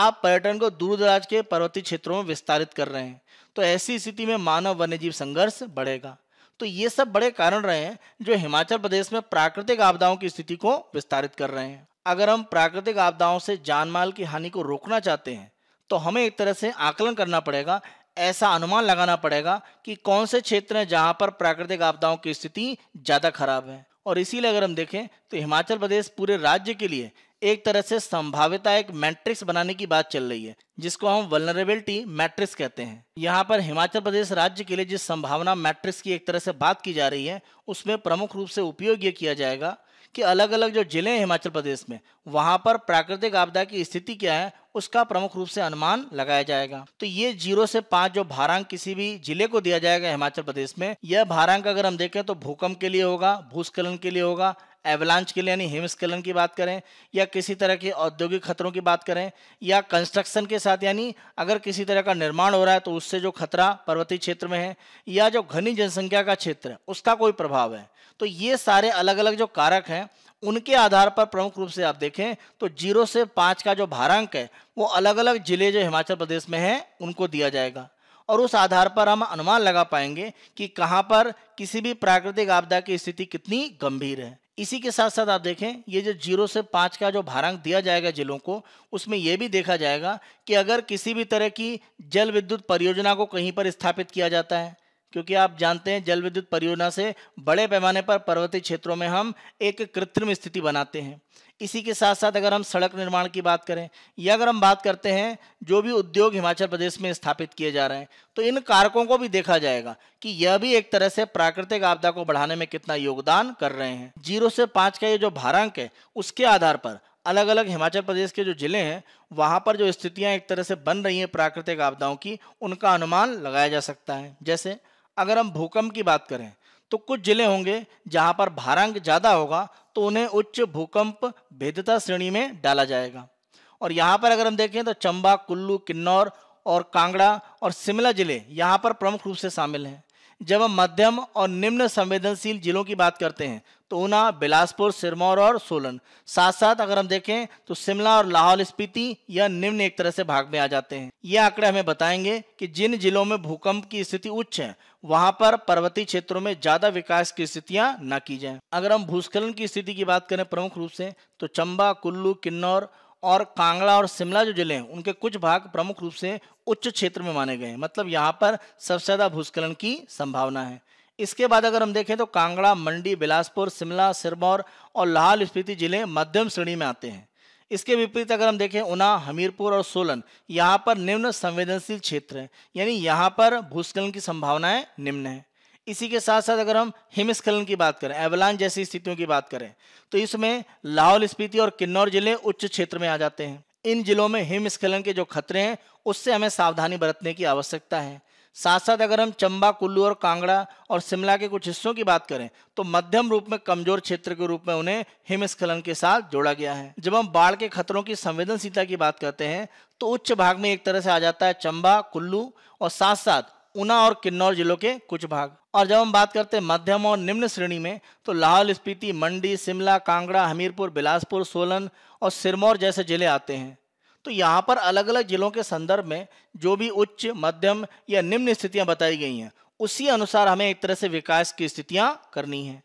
आप पर्यटन को दूर दराज के पर्वतीय क्षेत्रों में विस्तारित कर रहे हैं तो ऐसी स्थिति में मानव वन्यजीव संघर्ष बढ़ेगा तो ये सब बड़े कारण रहे हैं जो हिमाचल प्रदेश में प्राकृतिक आपदाओं की स्थिति को विस्तारित कर रहे हैं अगर हम प्राकृतिक आपदाओं से जान माल की हानि को रोकना चाहते हैं तो हमें एक तरह से आकलन करना पड़ेगा ऐसा अनुमान लगाना पड़ेगा कि कौन से क्षेत्र हैं जहां पर प्राकृतिक आपदाओं की स्थिति ज़्यादा खराब है और इसीलिए अगर हम देखें तो हिमाचल प्रदेश पूरे राज्य के लिए एक तरह से संभाव्यता एक मैट्रिक्स बनाने की बात चल रही है जिसको हम वलनरेबिलिटी मैट्रिक्स कहते हैं यहाँ पर हिमाचल प्रदेश राज्य के लिए जिस संभावना मैट्रिक्स की एक तरह से बात की जा रही है उसमें प्रमुख रूप से उपयोग ये किया जाएगा कि अलग अलग जो जिले हैं हिमाचल प्रदेश में वहां पर प्राकृतिक आपदा की स्थिति क्या है उसका प्रमुख रूप से अनुमान लगाया जाएगा तो ये जीरो से पांच जो भारांक किसी भी जिले को दिया जाएगा हिमाचल प्रदेश में यह भारांक अगर हम देखें तो भूकंप के लिए होगा भूस्खलन के लिए होगा एवलांच के लिए यानी हिमस्खलन की बात करें या किसी तरह के औद्योगिक खतरों की बात करें या कंस्ट्रक्शन के साथ यानी अगर किसी तरह का निर्माण हो रहा है तो उससे जो खतरा पर्वतीय क्षेत्र में है या जो घनी जनसंख्या का क्षेत्र है उसका कोई प्रभाव है तो ये सारे अलग अलग जो कारक हैं उनके आधार पर प्रमुख रूप से आप देखें तो जीरो से पाँच का जो भारांक है वो अलग अलग जिले जो हिमाचल प्रदेश में हैं उनको दिया जाएगा और उस आधार पर हम अनुमान लगा पाएंगे कि कहाँ पर किसी भी प्राकृतिक आपदा की स्थिति कितनी गंभीर है इसी के साथ साथ आप देखें ये जो जीरो से पाँच का जो भारांक दिया जाएगा जिलों को उसमें यह भी देखा जाएगा कि अगर किसी भी तरह की जल विद्युत परियोजना को कहीं पर स्थापित किया जाता है क्योंकि आप जानते हैं जल विद्युत परियोजना से बड़े पैमाने पर पर्वतीय क्षेत्रों में हम एक कृत्रिम स्थिति बनाते हैं इसी के साथ साथ अगर हम सड़क निर्माण की बात करें या अगर हम बात करते हैं जो भी उद्योग हिमाचल प्रदेश में स्थापित किए जा रहे हैं तो इन कारकों को भी देखा जाएगा कि यह भी एक तरह से प्राकृतिक आपदा को बढ़ाने में कितना योगदान कर रहे हैं जीरो से पाँच का ये जो भारांक है उसके आधार पर अलग अलग हिमाचल प्रदेश के जो जिले हैं वहाँ पर जो स्थितियाँ एक तरह से बन रही हैं प्राकृतिक आपदाओं की उनका अनुमान लगाया जा सकता है जैसे अगर हम भूकंप की बात करें तो कुछ जिले होंगे जहां पर भारंग ज़्यादा होगा तो उन्हें उच्च भूकंप भेदता श्रेणी में डाला जाएगा और यहाँ पर अगर हम देखें तो चंबा कुल्लू किन्नौर और कांगड़ा और शिमला जिले यहाँ पर प्रमुख रूप से शामिल हैं जब हम मध्यम और निम्न संवेदनशील जिलों की बात करते हैं तो ऊना बिलासपुर सिरमौर और सोलन साथ साथ अगर हम देखें तो शिमला और लाहौल स्पीति या निम्न एक तरह से भाग में आ जाते हैं ये आंकड़े हमें बताएंगे कि जिन जिलों में भूकंप की स्थिति उच्च है वहां पर पर्वतीय क्षेत्रों में ज्यादा विकास की स्थितियां न की जाएं। अगर हम भूस्खलन की स्थिति की बात करें प्रमुख रूप से तो चंबा कुल्लू किन्नौर और कांगड़ा और शिमला जो जिले हैं उनके कुछ भाग प्रमुख रूप से उच्च क्षेत्र में माने गए हैं मतलब यहाँ पर सबसे ज्यादा भूस्खलन की संभावना है इसके बाद अगर हम देखें तो कांगड़ा मंडी बिलासपुर शिमला सिरमौर और लाहौल स्पीति जिले मध्यम श्रेणी में आते हैं इसके विपरीत अगर हम देखें उना हमीरपुर और सोलन यहाँ पर निम्न संवेदनशील क्षेत्र है यानी यहाँ पर भूस्खलन की संभावनाएं निम्न है इसी के साथ साथ अगर हम हिमस्खलन की बात करें एवलान जैसी स्थितियों की बात करें तो इसमें लाहौल स्पीति और किन्नौर जिले उच्च क्षेत्र में आ जाते हैं इन जिलों में हिमस्खलन के जो खतरे हैं उससे हमें सावधानी बरतने की आवश्यकता है साथ साथ अगर हम चंबा कुल्लू और कांगड़ा और शिमला के कुछ हिस्सों की बात करें तो मध्यम रूप में कमजोर क्षेत्र के रूप में उन्हें हिमस्खलन के साथ जोड़ा गया है जब हम बाढ़ के खतरों की संवेदनशीलता की बात करते हैं तो उच्च भाग में एक तरह से आ जाता है चंबा कुल्लू और साथ साथ ऊना और किन्नौर जिलों के कुछ भाग और जब हम बात करते हैं मध्यम और निम्न श्रेणी में तो लाहौल स्पीति मंडी शिमला कांगड़ा हमीरपुर बिलासपुर सोलन और सिरमौर जैसे जिले आते हैं तो यहाँ पर अलग अलग जिलों के संदर्भ में जो भी उच्च मध्यम या निम्न स्थितियाँ बताई गई हैं उसी अनुसार हमें एक तरह से विकास की स्थितियाँ करनी हैं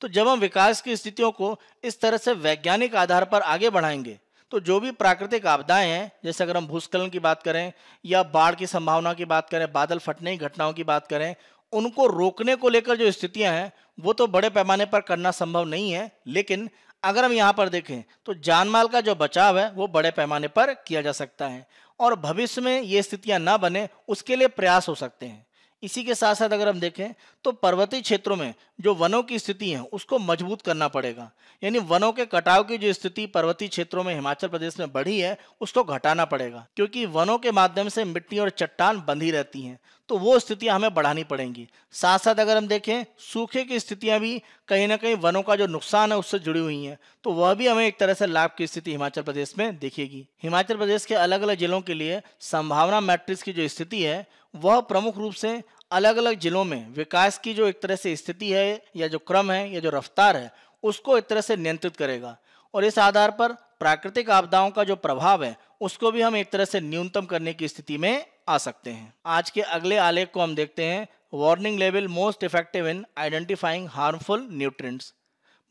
तो जब हम विकास की स्थितियों को इस तरह से वैज्ञानिक आधार पर आगे बढ़ाएंगे तो जो भी प्राकृतिक आपदाएं हैं जैसे अगर हम भूस्खलन की बात करें या बाढ़ की संभावना की बात करें बादल फटने की घटनाओं की बात करें उनको रोकने को लेकर जो स्थितियां हैं वो तो बड़े पैमाने पर करना संभव नहीं है लेकिन अगर हम यहाँ पर देखें तो जानमाल का जो बचाव है वो बड़े पैमाने पर किया जा सकता है और भविष्य में ये स्थितियाँ ना बने उसके लिए प्रयास हो सकते हैं इसी के साथ साथ अगर हम देखें तो पर्वतीय क्षेत्रों में जो वनों की स्थिति है उसको मजबूत करना पड़ेगा यानी वनों के कटाव की जो स्थिति पर्वतीय क्षेत्रों में हिमाचल प्रदेश में बढ़ी है उसको घटाना पड़ेगा क्योंकि वनों के माध्यम से मिट्टी और चट्टान बंधी रहती हैं तो वो स्थितियां हमें बढ़ानी पड़ेंगी साथ साथ अगर हम देखें सूखे की स्थितियां भी कहीं ना कहीं वनों का जो नुकसान है उससे जुड़ी हुई हैं तो वह भी हमें एक तरह से लाभ की स्थिति हिमाचल प्रदेश में देखेगी हिमाचल प्रदेश के अलग अलग जिलों के लिए संभावना मैट्रिक्स की जो स्थिति है वह प्रमुख रूप से अलग अलग जिलों में विकास की जो एक तरह से स्थिति है या जो क्रम है या जो रफ्तार है उसको एक तरह से नियंत्रित करेगा और इस आधार पर प्राकृतिक आपदाओं का जो प्रभाव है उसको भी हम एक तरह से न्यूनतम करने की स्थिति में आ सकते हैं आज के अगले आलेख को हम देखते हैं warning level most effective in identifying harmful nutrients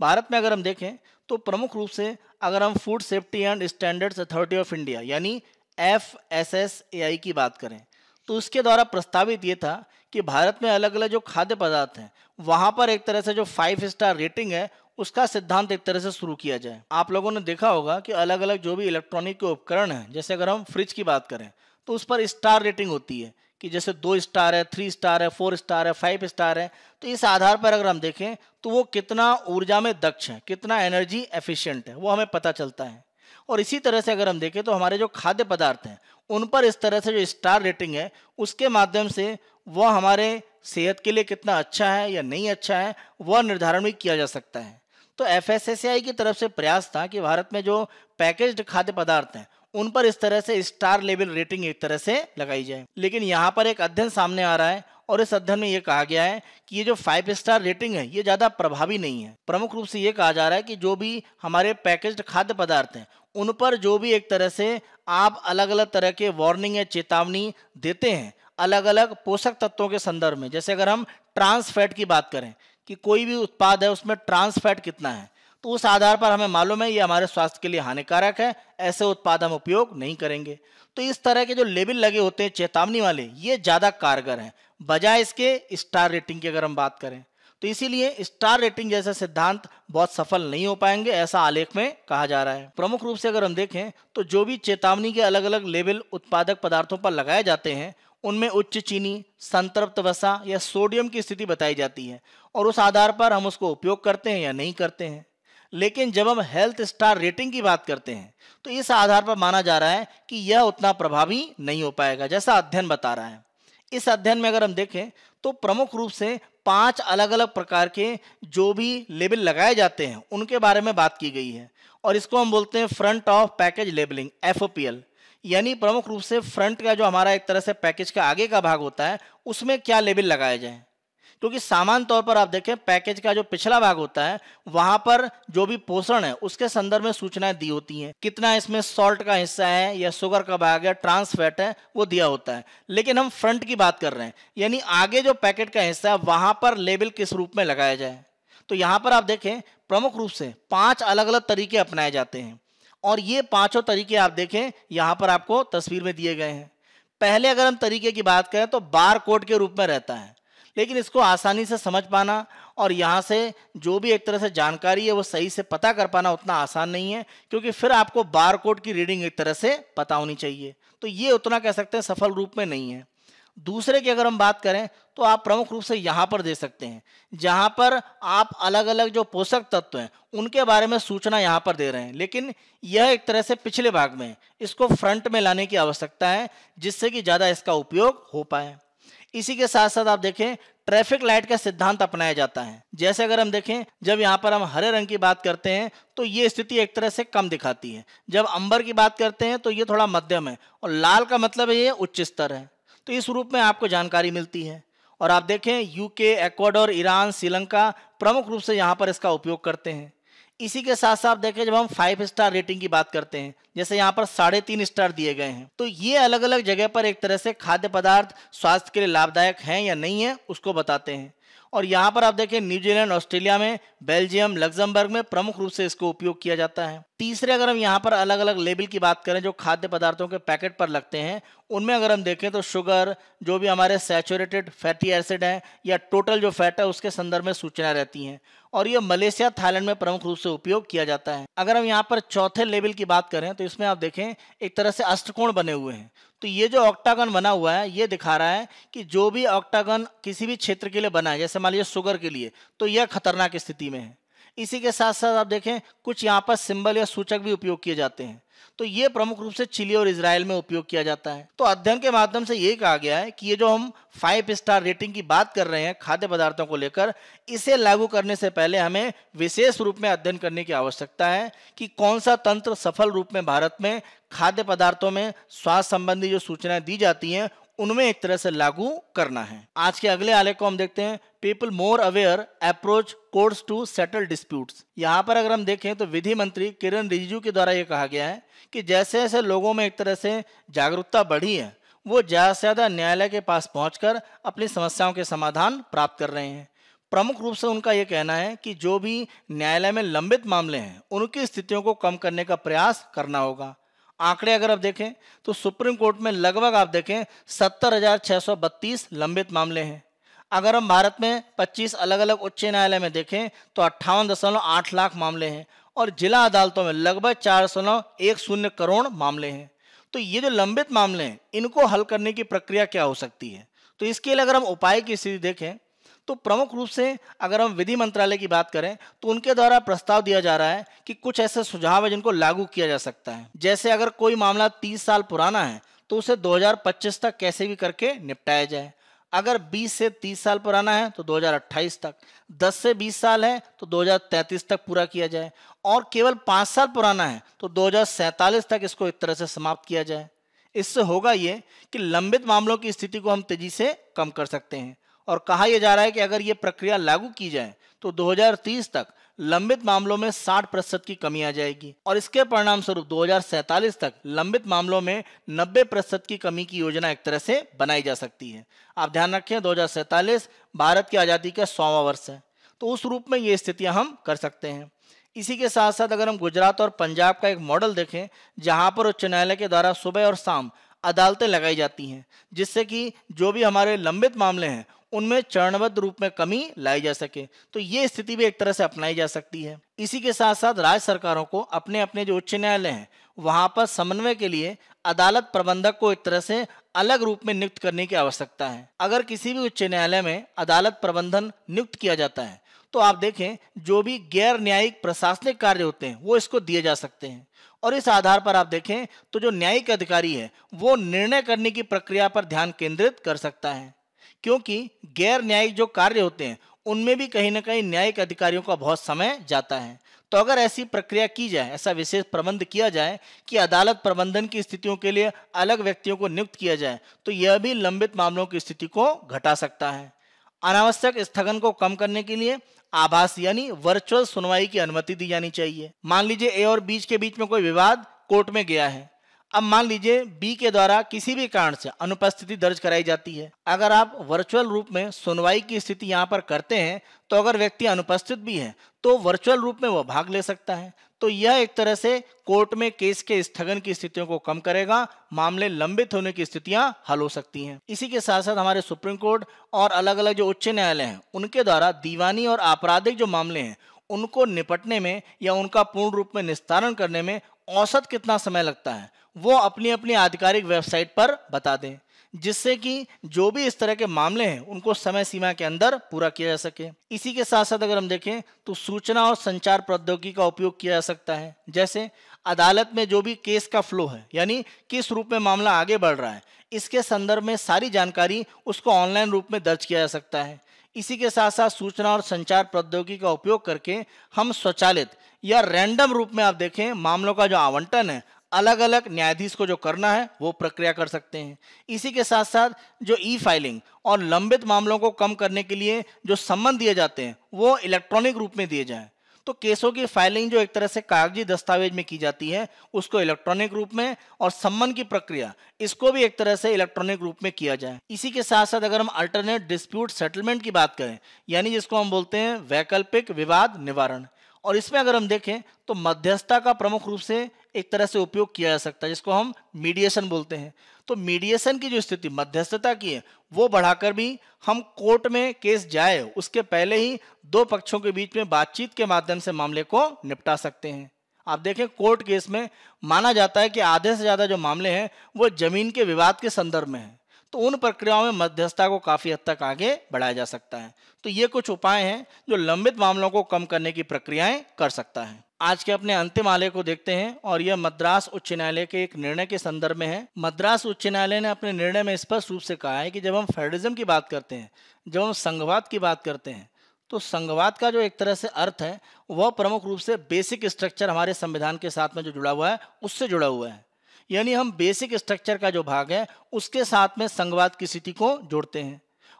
Bharat में अगर हम देखें तो प्रमुख रूप से अगर हम food safety and standards authority of India यानी F S S A I की बात करें तो उसके द्वारा प्रस्तावित ये था कि भारत में अलग अलग जो खाद्य पदार्थ हैं वहाँ पर एक तरह से जो फाइव स्टार रेटिंग है उसका सिद्धांत एक तरह से शुरू किया जाए आप लोगों ने देखा होगा कि अलग अलग जो भी इलेक्ट्रॉनिक के उपकरण हैं जैसे अगर हम फ्रिज की बात करें तो उस पर स्टार रेटिंग होती है कि जैसे दो स्टार है थ्री स्टार है फोर स्टार है फाइव स्टार है तो इस आधार पर अगर हम देखें तो वो कितना ऊर्जा में दक्ष है कितना एनर्जी एफिशिएंट है वो हमें पता चलता है और इसी तरह से अगर हम देखें तो हमारे जो खाद्य पदार्थ हैं उन पर इस तरह से जो स्टार रेटिंग है उसके माध्यम से वह हमारे सेहत के लिए कितना अच्छा है या नहीं अच्छा है वह निर्धारण भी किया जा सकता है तो एफ की तरफ से प्रयास था कि भारत में जो पैकेज्ड खाद्य पदार्थ हैं उन पर इस तरह से स्टार लेवल रेटिंग एक तरह से लगाई जाए लेकिन यहाँ पर एक अध्ययन सामने आ रहा है और इस अध्ययन में ये कहा गया है कि ये जो फाइव स्टार रेटिंग है ये ज़्यादा प्रभावी नहीं है प्रमुख रूप से ये कहा जा रहा है कि जो भी हमारे पैकेज्ड खाद्य पदार्थ हैं उन पर जो भी एक तरह से आप अलग अलग तरह के वार्निंग या चेतावनी देते हैं अलग अलग पोषक तत्वों के संदर्भ में जैसे अगर हम ट्रांस फैट की बात करें कि कोई भी उत्पाद है उसमें ट्रांस फैट कितना है तो उस आधार पर हमें मालूम है ये हमारे स्वास्थ्य के लिए हानिकारक है ऐसे उत्पाद हम उपयोग नहीं करेंगे तो इस तरह के जो लेबल लगे होते हैं चेतावनी वाले ये ज़्यादा कारगर हैं बजाय इसके स्टार रेटिंग की अगर हम बात करें तो इसीलिए स्टार रेटिंग जैसा सिद्धांत बहुत सफल नहीं हो पाएंगे ऐसा आलेख में कहा जा रहा है प्रमुख रूप से अगर हम देखें तो जो भी चेतावनी के अलग अलग लेवल उत्पादक पदार्थों पर लगाए जाते हैं उनमें उच्च चीनी संतृप्त वसा या सोडियम की स्थिति बताई जाती है और उस आधार पर हम उसको उपयोग करते हैं या नहीं करते हैं लेकिन जब हम हेल्थ स्टार रेटिंग की बात करते हैं तो इस आधार पर माना जा रहा है कि यह उतना प्रभावी नहीं हो पाएगा जैसा अध्ययन बता रहा है इस अध्ययन में अगर हम देखें तो प्रमुख रूप से पांच अलग अलग प्रकार के जो भी लेबल लगाए जाते हैं उनके बारे में बात की गई है और इसको हम बोलते हैं front of package labelling F यानी प्रमुख रूप से फ्रंट का जो हमारा एक तरह से पैकेज का आगे का भाग होता है उसमें क्या लेबल लगाए जाएँ क्योंकि सामान्य तौर पर आप देखें पैकेज का जो पिछला भाग होता है वहां पर जो भी पोषण है उसके संदर्भ में सूचनाएं दी होती हैं कितना इसमें सॉल्ट का हिस्सा है या शुगर का भाग या ट्रांस फैट है वो दिया होता है लेकिन हम फ्रंट की बात कर रहे हैं यानी आगे जो पैकेट का हिस्सा है वहां पर लेबल किस रूप में लगाया जाए तो यहां पर आप देखें प्रमुख रूप से पांच अलग अलग तरीके अपनाए जाते हैं और ये पांचों तरीके आप देखें यहां पर आपको तस्वीर में दिए गए हैं पहले अगर हम तरीके की बात करें तो बार कोड के रूप में रहता है लेकिन इसको आसानी से समझ पाना और यहाँ से जो भी एक तरह से जानकारी है वो सही से पता कर पाना उतना आसान नहीं है क्योंकि फिर आपको बार कोड की रीडिंग एक तरह से पता होनी चाहिए तो ये उतना कह सकते हैं सफल रूप में नहीं है दूसरे की अगर हम बात करें तो आप प्रमुख रूप से यहाँ पर दे सकते हैं जहाँ पर आप अलग अलग जो पोषक तत्व हैं उनके बारे में सूचना यहाँ पर दे रहे हैं लेकिन यह एक तरह से पिछले भाग में इसको फ्रंट में लाने की आवश्यकता है जिससे कि ज़्यादा इसका उपयोग हो पाए इसी के साथ साथ आप देखें ट्रैफिक लाइट का सिद्धांत अपनाया जाता है जैसे अगर हम देखें जब यहाँ पर हम हरे रंग की बात करते हैं तो ये स्थिति एक तरह से कम दिखाती है जब अंबर की बात करते हैं तो ये थोड़ा मध्यम है और लाल का मतलब है ये उच्च स्तर है तो इस रूप में आपको जानकारी मिलती है और आप देखें यूके एक्वाडोर ईरान श्रीलंका प्रमुख रूप से यहाँ पर इसका उपयोग करते हैं इसी के साथ साथ देखें जब हम फाइव स्टार रेटिंग की बात करते हैं जैसे यहाँ पर साढ़े तीन स्टार दिए गए हैं तो ये अलग अलग जगह पर एक तरह से खाद्य पदार्थ स्वास्थ्य के लिए लाभदायक हैं या नहीं है उसको बताते हैं और यहाँ पर आप देखें न्यूजीलैंड ऑस्ट्रेलिया में बेल्जियम लग्जमबर्ग में प्रमुख रूप से इसको उपयोग किया जाता है तीसरे अगर हम यहाँ पर अलग अलग लेबल की बात करें जो खाद्य पदार्थों के पैकेट पर लगते हैं उनमें अगर हम देखें तो शुगर जो भी हमारे सैचुरेटेड फैटी एसिड हैं या टोटल जो फैट है उसके संदर्भ में सूचना रहती हैं और ये मलेशिया थाईलैंड में प्रमुख रूप से उपयोग किया जाता है अगर हम यहाँ पर चौथे लेवल की बात करें तो इसमें आप देखें एक तरह से अष्टकोण बने हुए हैं तो ये जो ऑक्टागन बना हुआ है ये दिखा रहा है कि जो भी ऑक्टागन किसी भी क्षेत्र के लिए बना है जैसे मान लीजिए शुगर के लिए तो यह खतरनाक स्थिति में है इसी के साथ साथ आप देखें कुछ यहाँ पर सिंबल या सूचक भी उपयोग किए जाते हैं तो ये प्रमुख रूप से चिली और इसराइल में उपयोग किया जाता है तो अध्ययन के माध्यम से ये कहा गया है कि ये जो हम फाइव स्टार रेटिंग की बात कर रहे हैं खाद्य पदार्थों को लेकर इसे लागू करने से पहले हमें विशेष रूप में अध्ययन करने की आवश्यकता है कि कौन सा तंत्र सफल रूप में भारत में खाद्य पदार्थों में स्वास्थ्य संबंधी जो सूचनाएं दी जाती हैं उनमें एक तरह से लागू करना है आज के अगले आलेख को हम देखते हैं people more aware approach courts to settle disputes यहाँ पर अगर हम देखें तो विधि मंत्री किरण रिजिजू के द्वारा ये कहा गया है कि जैसे जैसे लोगों में एक तरह से जागरूकता बढ़ी है वो ज़्यादा से ज़्यादा न्यायालय के पास पहुंचकर अपनी समस्याओं के समाधान प्राप्त कर रहे हैं प्रमुख रूप से उनका यह कहना है कि जो भी न्यायालय में लंबित मामले हैं उनकी स्थितियों को कम करने का प्रयास करना होगा आंकड़े अगर आप देखें तो सुप्रीम कोर्ट में लगभग आप देखें सत्तर लंबित मामले हैं अगर हम भारत में 25 अलग अलग उच्च न्यायालय में देखें तो अट्ठावन दशमलव आठ लाख मामले हैं और जिला अदालतों में लगभग चार दशमलव एक शून्य करोड़ मामले हैं तो ये जो लंबित मामले हैं इनको हल करने की प्रक्रिया क्या हो सकती है तो इसके लिए अगर हम उपाय की स्थिति देखें तो प्रमुख रूप से अगर हम विधि मंत्रालय की बात करें तो उनके द्वारा प्रस्ताव दिया जा रहा है कि कुछ ऐसे सुझाव है जिनको लागू किया जा सकता है जैसे अगर कोई मामला तीस साल पुराना है तो उसे 2025 तक कैसे भी करके निपटाया जाए अगर 20 से 30 साल पुराना है तो 2028 तक 10 से 20 साल है तो 2033 तक पूरा किया जाए और केवल 5 साल पुराना है तो 2047 तक इसको एक तरह से समाप्त किया जाए इससे होगा ये कि लंबित मामलों की स्थिति को हम तेजी से कम कर सकते हैं और कहा यह जा रहा है कि अगर ये प्रक्रिया लागू की जाए तो 2030 तक लंबित मामलों में 60 प्रतिशत की कमी आ जाएगी और इसके परिणाम स्वरूप दो तक लंबित मामलों में 90 प्रतिशत की कमी की योजना एक तरह से बनाई जा सकती है आप ध्यान रखें दो भारत की आज़ादी का सौवा वर्ष है तो उस रूप में ये स्थितियां हम कर सकते हैं इसी के साथ साथ अगर हम गुजरात और पंजाब का एक मॉडल देखें जहां पर उच्च न्यायालय के द्वारा सुबह और शाम अदालतें लगाई जाती हैं जिससे कि जो भी हमारे लंबित मामले हैं उनमें चरणबद्ध रूप में कमी लाई जा सके तो ये स्थिति भी एक तरह से अपनाई जा सकती है इसी के साथ साथ राज्य सरकारों को अपने अपने जो उच्च न्यायालय हैं वहां पर समन्वय के लिए अदालत प्रबंधक को एक तरह से अलग रूप में नियुक्त करने की आवश्यकता है अगर किसी भी उच्च न्यायालय में अदालत प्रबंधन नियुक्त किया जाता है तो आप देखें जो भी गैर न्यायिक प्रशासनिक कार्य होते हैं वो इसको दिए जा सकते हैं और इस आधार पर आप देखें तो जो न्यायिक अधिकारी है वो निर्णय करने की प्रक्रिया पर ध्यान केंद्रित कर सकता है क्योंकि गैर न्यायिक जो कार्य होते हैं उनमें भी कहीं ना कहीं न्यायिक अधिकारियों का बहुत समय जाता है तो अगर ऐसी प्रक्रिया की जाए ऐसा विशेष प्रबंध किया जाए कि अदालत प्रबंधन की स्थितियों के लिए अलग व्यक्तियों को नियुक्त किया जाए तो यह भी लंबित मामलों की स्थिति को घटा सकता है अनावश्यक स्थगन को कम करने के लिए आभास यानी वर्चुअल सुनवाई की अनुमति दी जानी चाहिए मान लीजिए ए और बीच के बीच में कोई विवाद कोर्ट में गया है अब मान लीजिए बी के द्वारा किसी भी कारण से अनुपस्थिति दर्ज कराई जाती है अगर आप वर्चुअल रूप में सुनवाई की स्थिति यहाँ पर करते हैं तो अगर व्यक्ति अनुपस्थित भी है तो वर्चुअल रूप में वह भाग ले सकता है तो यह एक तरह से कोर्ट में केस के स्थगन की स्थितियों को कम करेगा मामले लंबित होने की स्थितियां हल हो सकती हैं इसी के साथ साथ हमारे सुप्रीम कोर्ट और अलग अलग जो उच्च न्यायालय हैं उनके द्वारा दीवानी और आपराधिक जो मामले हैं उनको निपटने में या उनका पूर्ण रूप में निस्तारण करने में औसत कितना समय लगता है वो अपनी अपनी आधिकारिक वेबसाइट पर बता दें जिससे कि जो भी इस तरह के मामले हैं उनको समय सीमा के अंदर पूरा किया जा सके इसी के साथ साथ अगर हम देखें तो सूचना और संचार प्रौद्योगिकी का उपयोग किया जा सकता है जैसे अदालत में जो भी केस का फ्लो है यानी किस रूप में मामला आगे बढ़ रहा है इसके संदर्भ में सारी जानकारी उसको ऑनलाइन रूप में दर्ज किया जा सकता है इसी के साथ साथ सूचना और संचार प्रौद्योगिकी का उपयोग करके हम स्वचालित या रैंडम रूप में आप देखें मामलों का जो आवंटन है अलग अलग न्यायाधीश को जो करना है वो प्रक्रिया कर सकते हैं इसी के साथ साथ जो ई फाइलिंग और लंबित मामलों को कम करने के लिए जो सम्मन दिए जाते हैं वो इलेक्ट्रॉनिक रूप में दिए जाएं तो केसों की फाइलिंग जो एक तरह से कागजी दस्तावेज में की जाती है उसको इलेक्ट्रॉनिक रूप में और सम्मन की प्रक्रिया इसको भी एक तरह से इलेक्ट्रॉनिक रूप में किया जाए इसी के साथ साथ अगर हम अल्टरनेट डिस्प्यूट सेटलमेंट की बात करें यानी जिसको हम बोलते हैं वैकल्पिक विवाद निवारण और इसमें अगर हम देखें तो मध्यस्थता का प्रमुख रूप से एक तरह से उपयोग किया जा सकता है जिसको हम मीडिएशन बोलते हैं तो मीडिएशन की जो स्थिति मध्यस्थता की है वो बढ़ाकर भी हम कोर्ट में केस जाए उसके पहले ही दो पक्षों के बीच में बातचीत के माध्यम से मामले को निपटा सकते हैं आप देखें कोर्ट केस में माना जाता है कि आधे से ज़्यादा जो मामले हैं वो जमीन के विवाद के संदर्भ में हैं तो उन प्रक्रियाओं में मध्यस्थता को काफ़ी हद तक आगे बढ़ाया जा सकता है तो ये कुछ उपाय हैं जो लंबित मामलों को कम करने की प्रक्रियाएं कर सकता है आज के अपने अंतिम आलय को देखते हैं और यह मद्रास उच्च न्यायालय के एक निर्णय के संदर्भ में है मद्रास उच्च न्यायालय ने अपने निर्णय में स्पष्ट रूप से कहा है कि जब हम फेडरिज्म की बात करते हैं जब हम संघवाद की बात करते हैं तो संघवाद का जो एक तरह से अर्थ है वह प्रमुख रूप से बेसिक स्ट्रक्चर हमारे संविधान के साथ में जो जुड़ा हुआ है उससे जुड़ा हुआ है यानी हम बेसिक स्ट्रक्चर का जो भाग है उसके साथ में संघवाद की स्थिति को जोड़ते हैं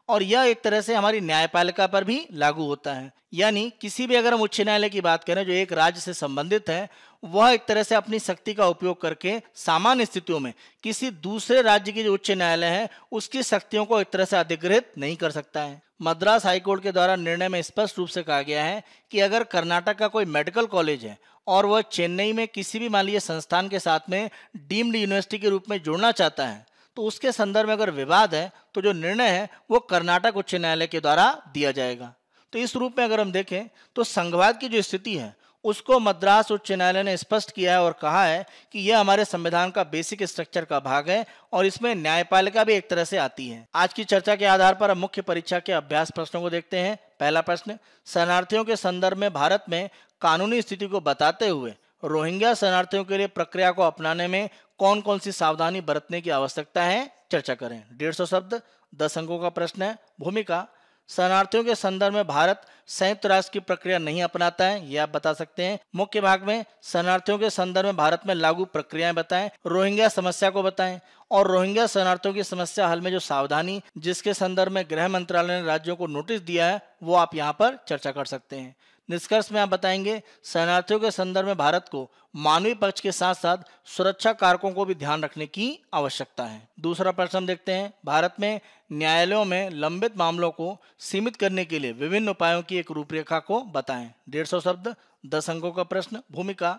और यह एक तरह से हमारी न्यायपालिका पर भी लागू होता है यानी किसी भी अगर हम उच्च न्यायालय की बात करें जो एक राज्य से संबंधित है वह एक तरह से अपनी शक्ति का उपयोग करके सामान्य स्थितियों में किसी दूसरे राज्य की जो उच्च न्यायालय है उसकी शक्तियों को एक तरह से अधिग्रहित नहीं कर सकता है मद्रास हाईकोर्ट के द्वारा निर्णय में स्पष्ट रूप से कहा गया है कि अगर कर्नाटक का कोई मेडिकल कॉलेज है और वह चेन्नई में किसी भी मान लीजिए संस्थान के साथ में डीम्ड यूनिवर्सिटी के रूप में जुड़ना चाहता है तो उसके संदर्भ में अगर विवाद है तो जो निर्णय है वो कर्नाटक उच्च न्यायालय के द्वारा दिया जाएगा तो इस रूप में अगर हम देखें तो संघवाद की जो स्थिति है उसको मद्रास उच्च न्यायालय ने स्पष्ट किया है और कहा है कि यह हमारे संविधान का बेसिक स्ट्रक्चर का भाग है और इसमें न्यायपालिका भी एक तरह से आती है आज की चर्चा के आधार पर हम मुख्य परीक्षा के अभ्यास प्रश्नों को देखते हैं पहला प्रश्न शरणार्थियों के संदर्भ में भारत में कानूनी स्थिति को बताते हुए रोहिंग्या शरणार्थियों के लिए प्रक्रिया को अपनाने में कौन कौन सी सावधानी बरतने की आवश्यकता है चर्चा करें डेढ़ सौ शब्द दस अंकों का प्रश्न है भूमिका शरणार्थियों के संदर्भ में भारत संयुक्त राष्ट्र की प्रक्रिया नहीं अपनाता है यह आप बता सकते हैं मुख्य भाग में शरणार्थियों के संदर्भ में भारत में लागू प्रक्रियाएं बताएं रोहिंग्या समस्या को बताएं और रोहिंग्या शरणार्थियों की समस्या हल में जो सावधानी जिसके संदर्भ में गृह मंत्रालय ने राज्यों को नोटिस दिया है वो आप यहाँ पर चर्चा कर सकते हैं निष्कर्ष में आप बताएंगे शरणार्थियों के संदर्भ में भारत को मानवीय पक्ष के साथ साथ सुरक्षा कारकों को भी ध्यान रखने की आवश्यकता है दूसरा प्रश्न हम देखते हैं भारत में न्यायालयों में लंबित मामलों को सीमित करने के लिए विभिन्न उपायों की एक रूपरेखा को बताएं डेढ़ सौ शब्द दस अंकों का प्रश्न भूमिका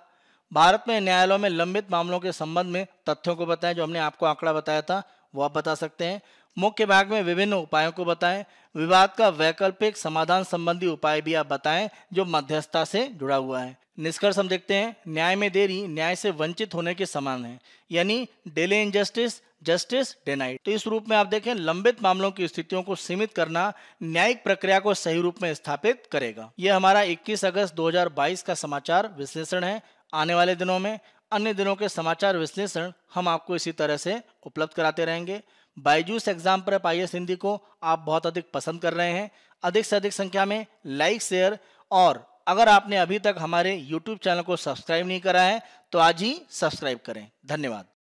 भारत में न्यायालयों में लंबित मामलों के संबंध में तथ्यों को बताएं जो हमने आपको आंकड़ा बताया था वो आप बता सकते हैं मुख्य भाग में विभिन्न उपायों को बताएं विवाद का वैकल्पिक समाधान संबंधी उपाय भी आप बताएं जो मध्यस्थता से जुड़ा हुआ है निष्कर्ष हम देखते हैं न्याय में देरी न्याय से वंचित होने के समान है यानी डेले इनजस्टिस जस्टिस डेनाइट तो इस रूप में आप देखें लंबित मामलों की स्थितियों को सीमित करना न्यायिक प्रक्रिया को सही रूप में स्थापित करेगा यह हमारा 21 अगस्त 2022 का समाचार विश्लेषण है आने वाले दिनों में अन्य दिनों के समाचार विश्लेषण हम आपको इसी तरह से उपलब्ध कराते रहेंगे बायजूस एग्जाम पर आई हिंदी को आप बहुत अधिक पसंद कर रहे हैं अधिक से अधिक संख्या में लाइक शेयर और अगर आपने अभी तक हमारे यूट्यूब चैनल को सब्सक्राइब नहीं करा है तो आज ही सब्सक्राइब करें धन्यवाद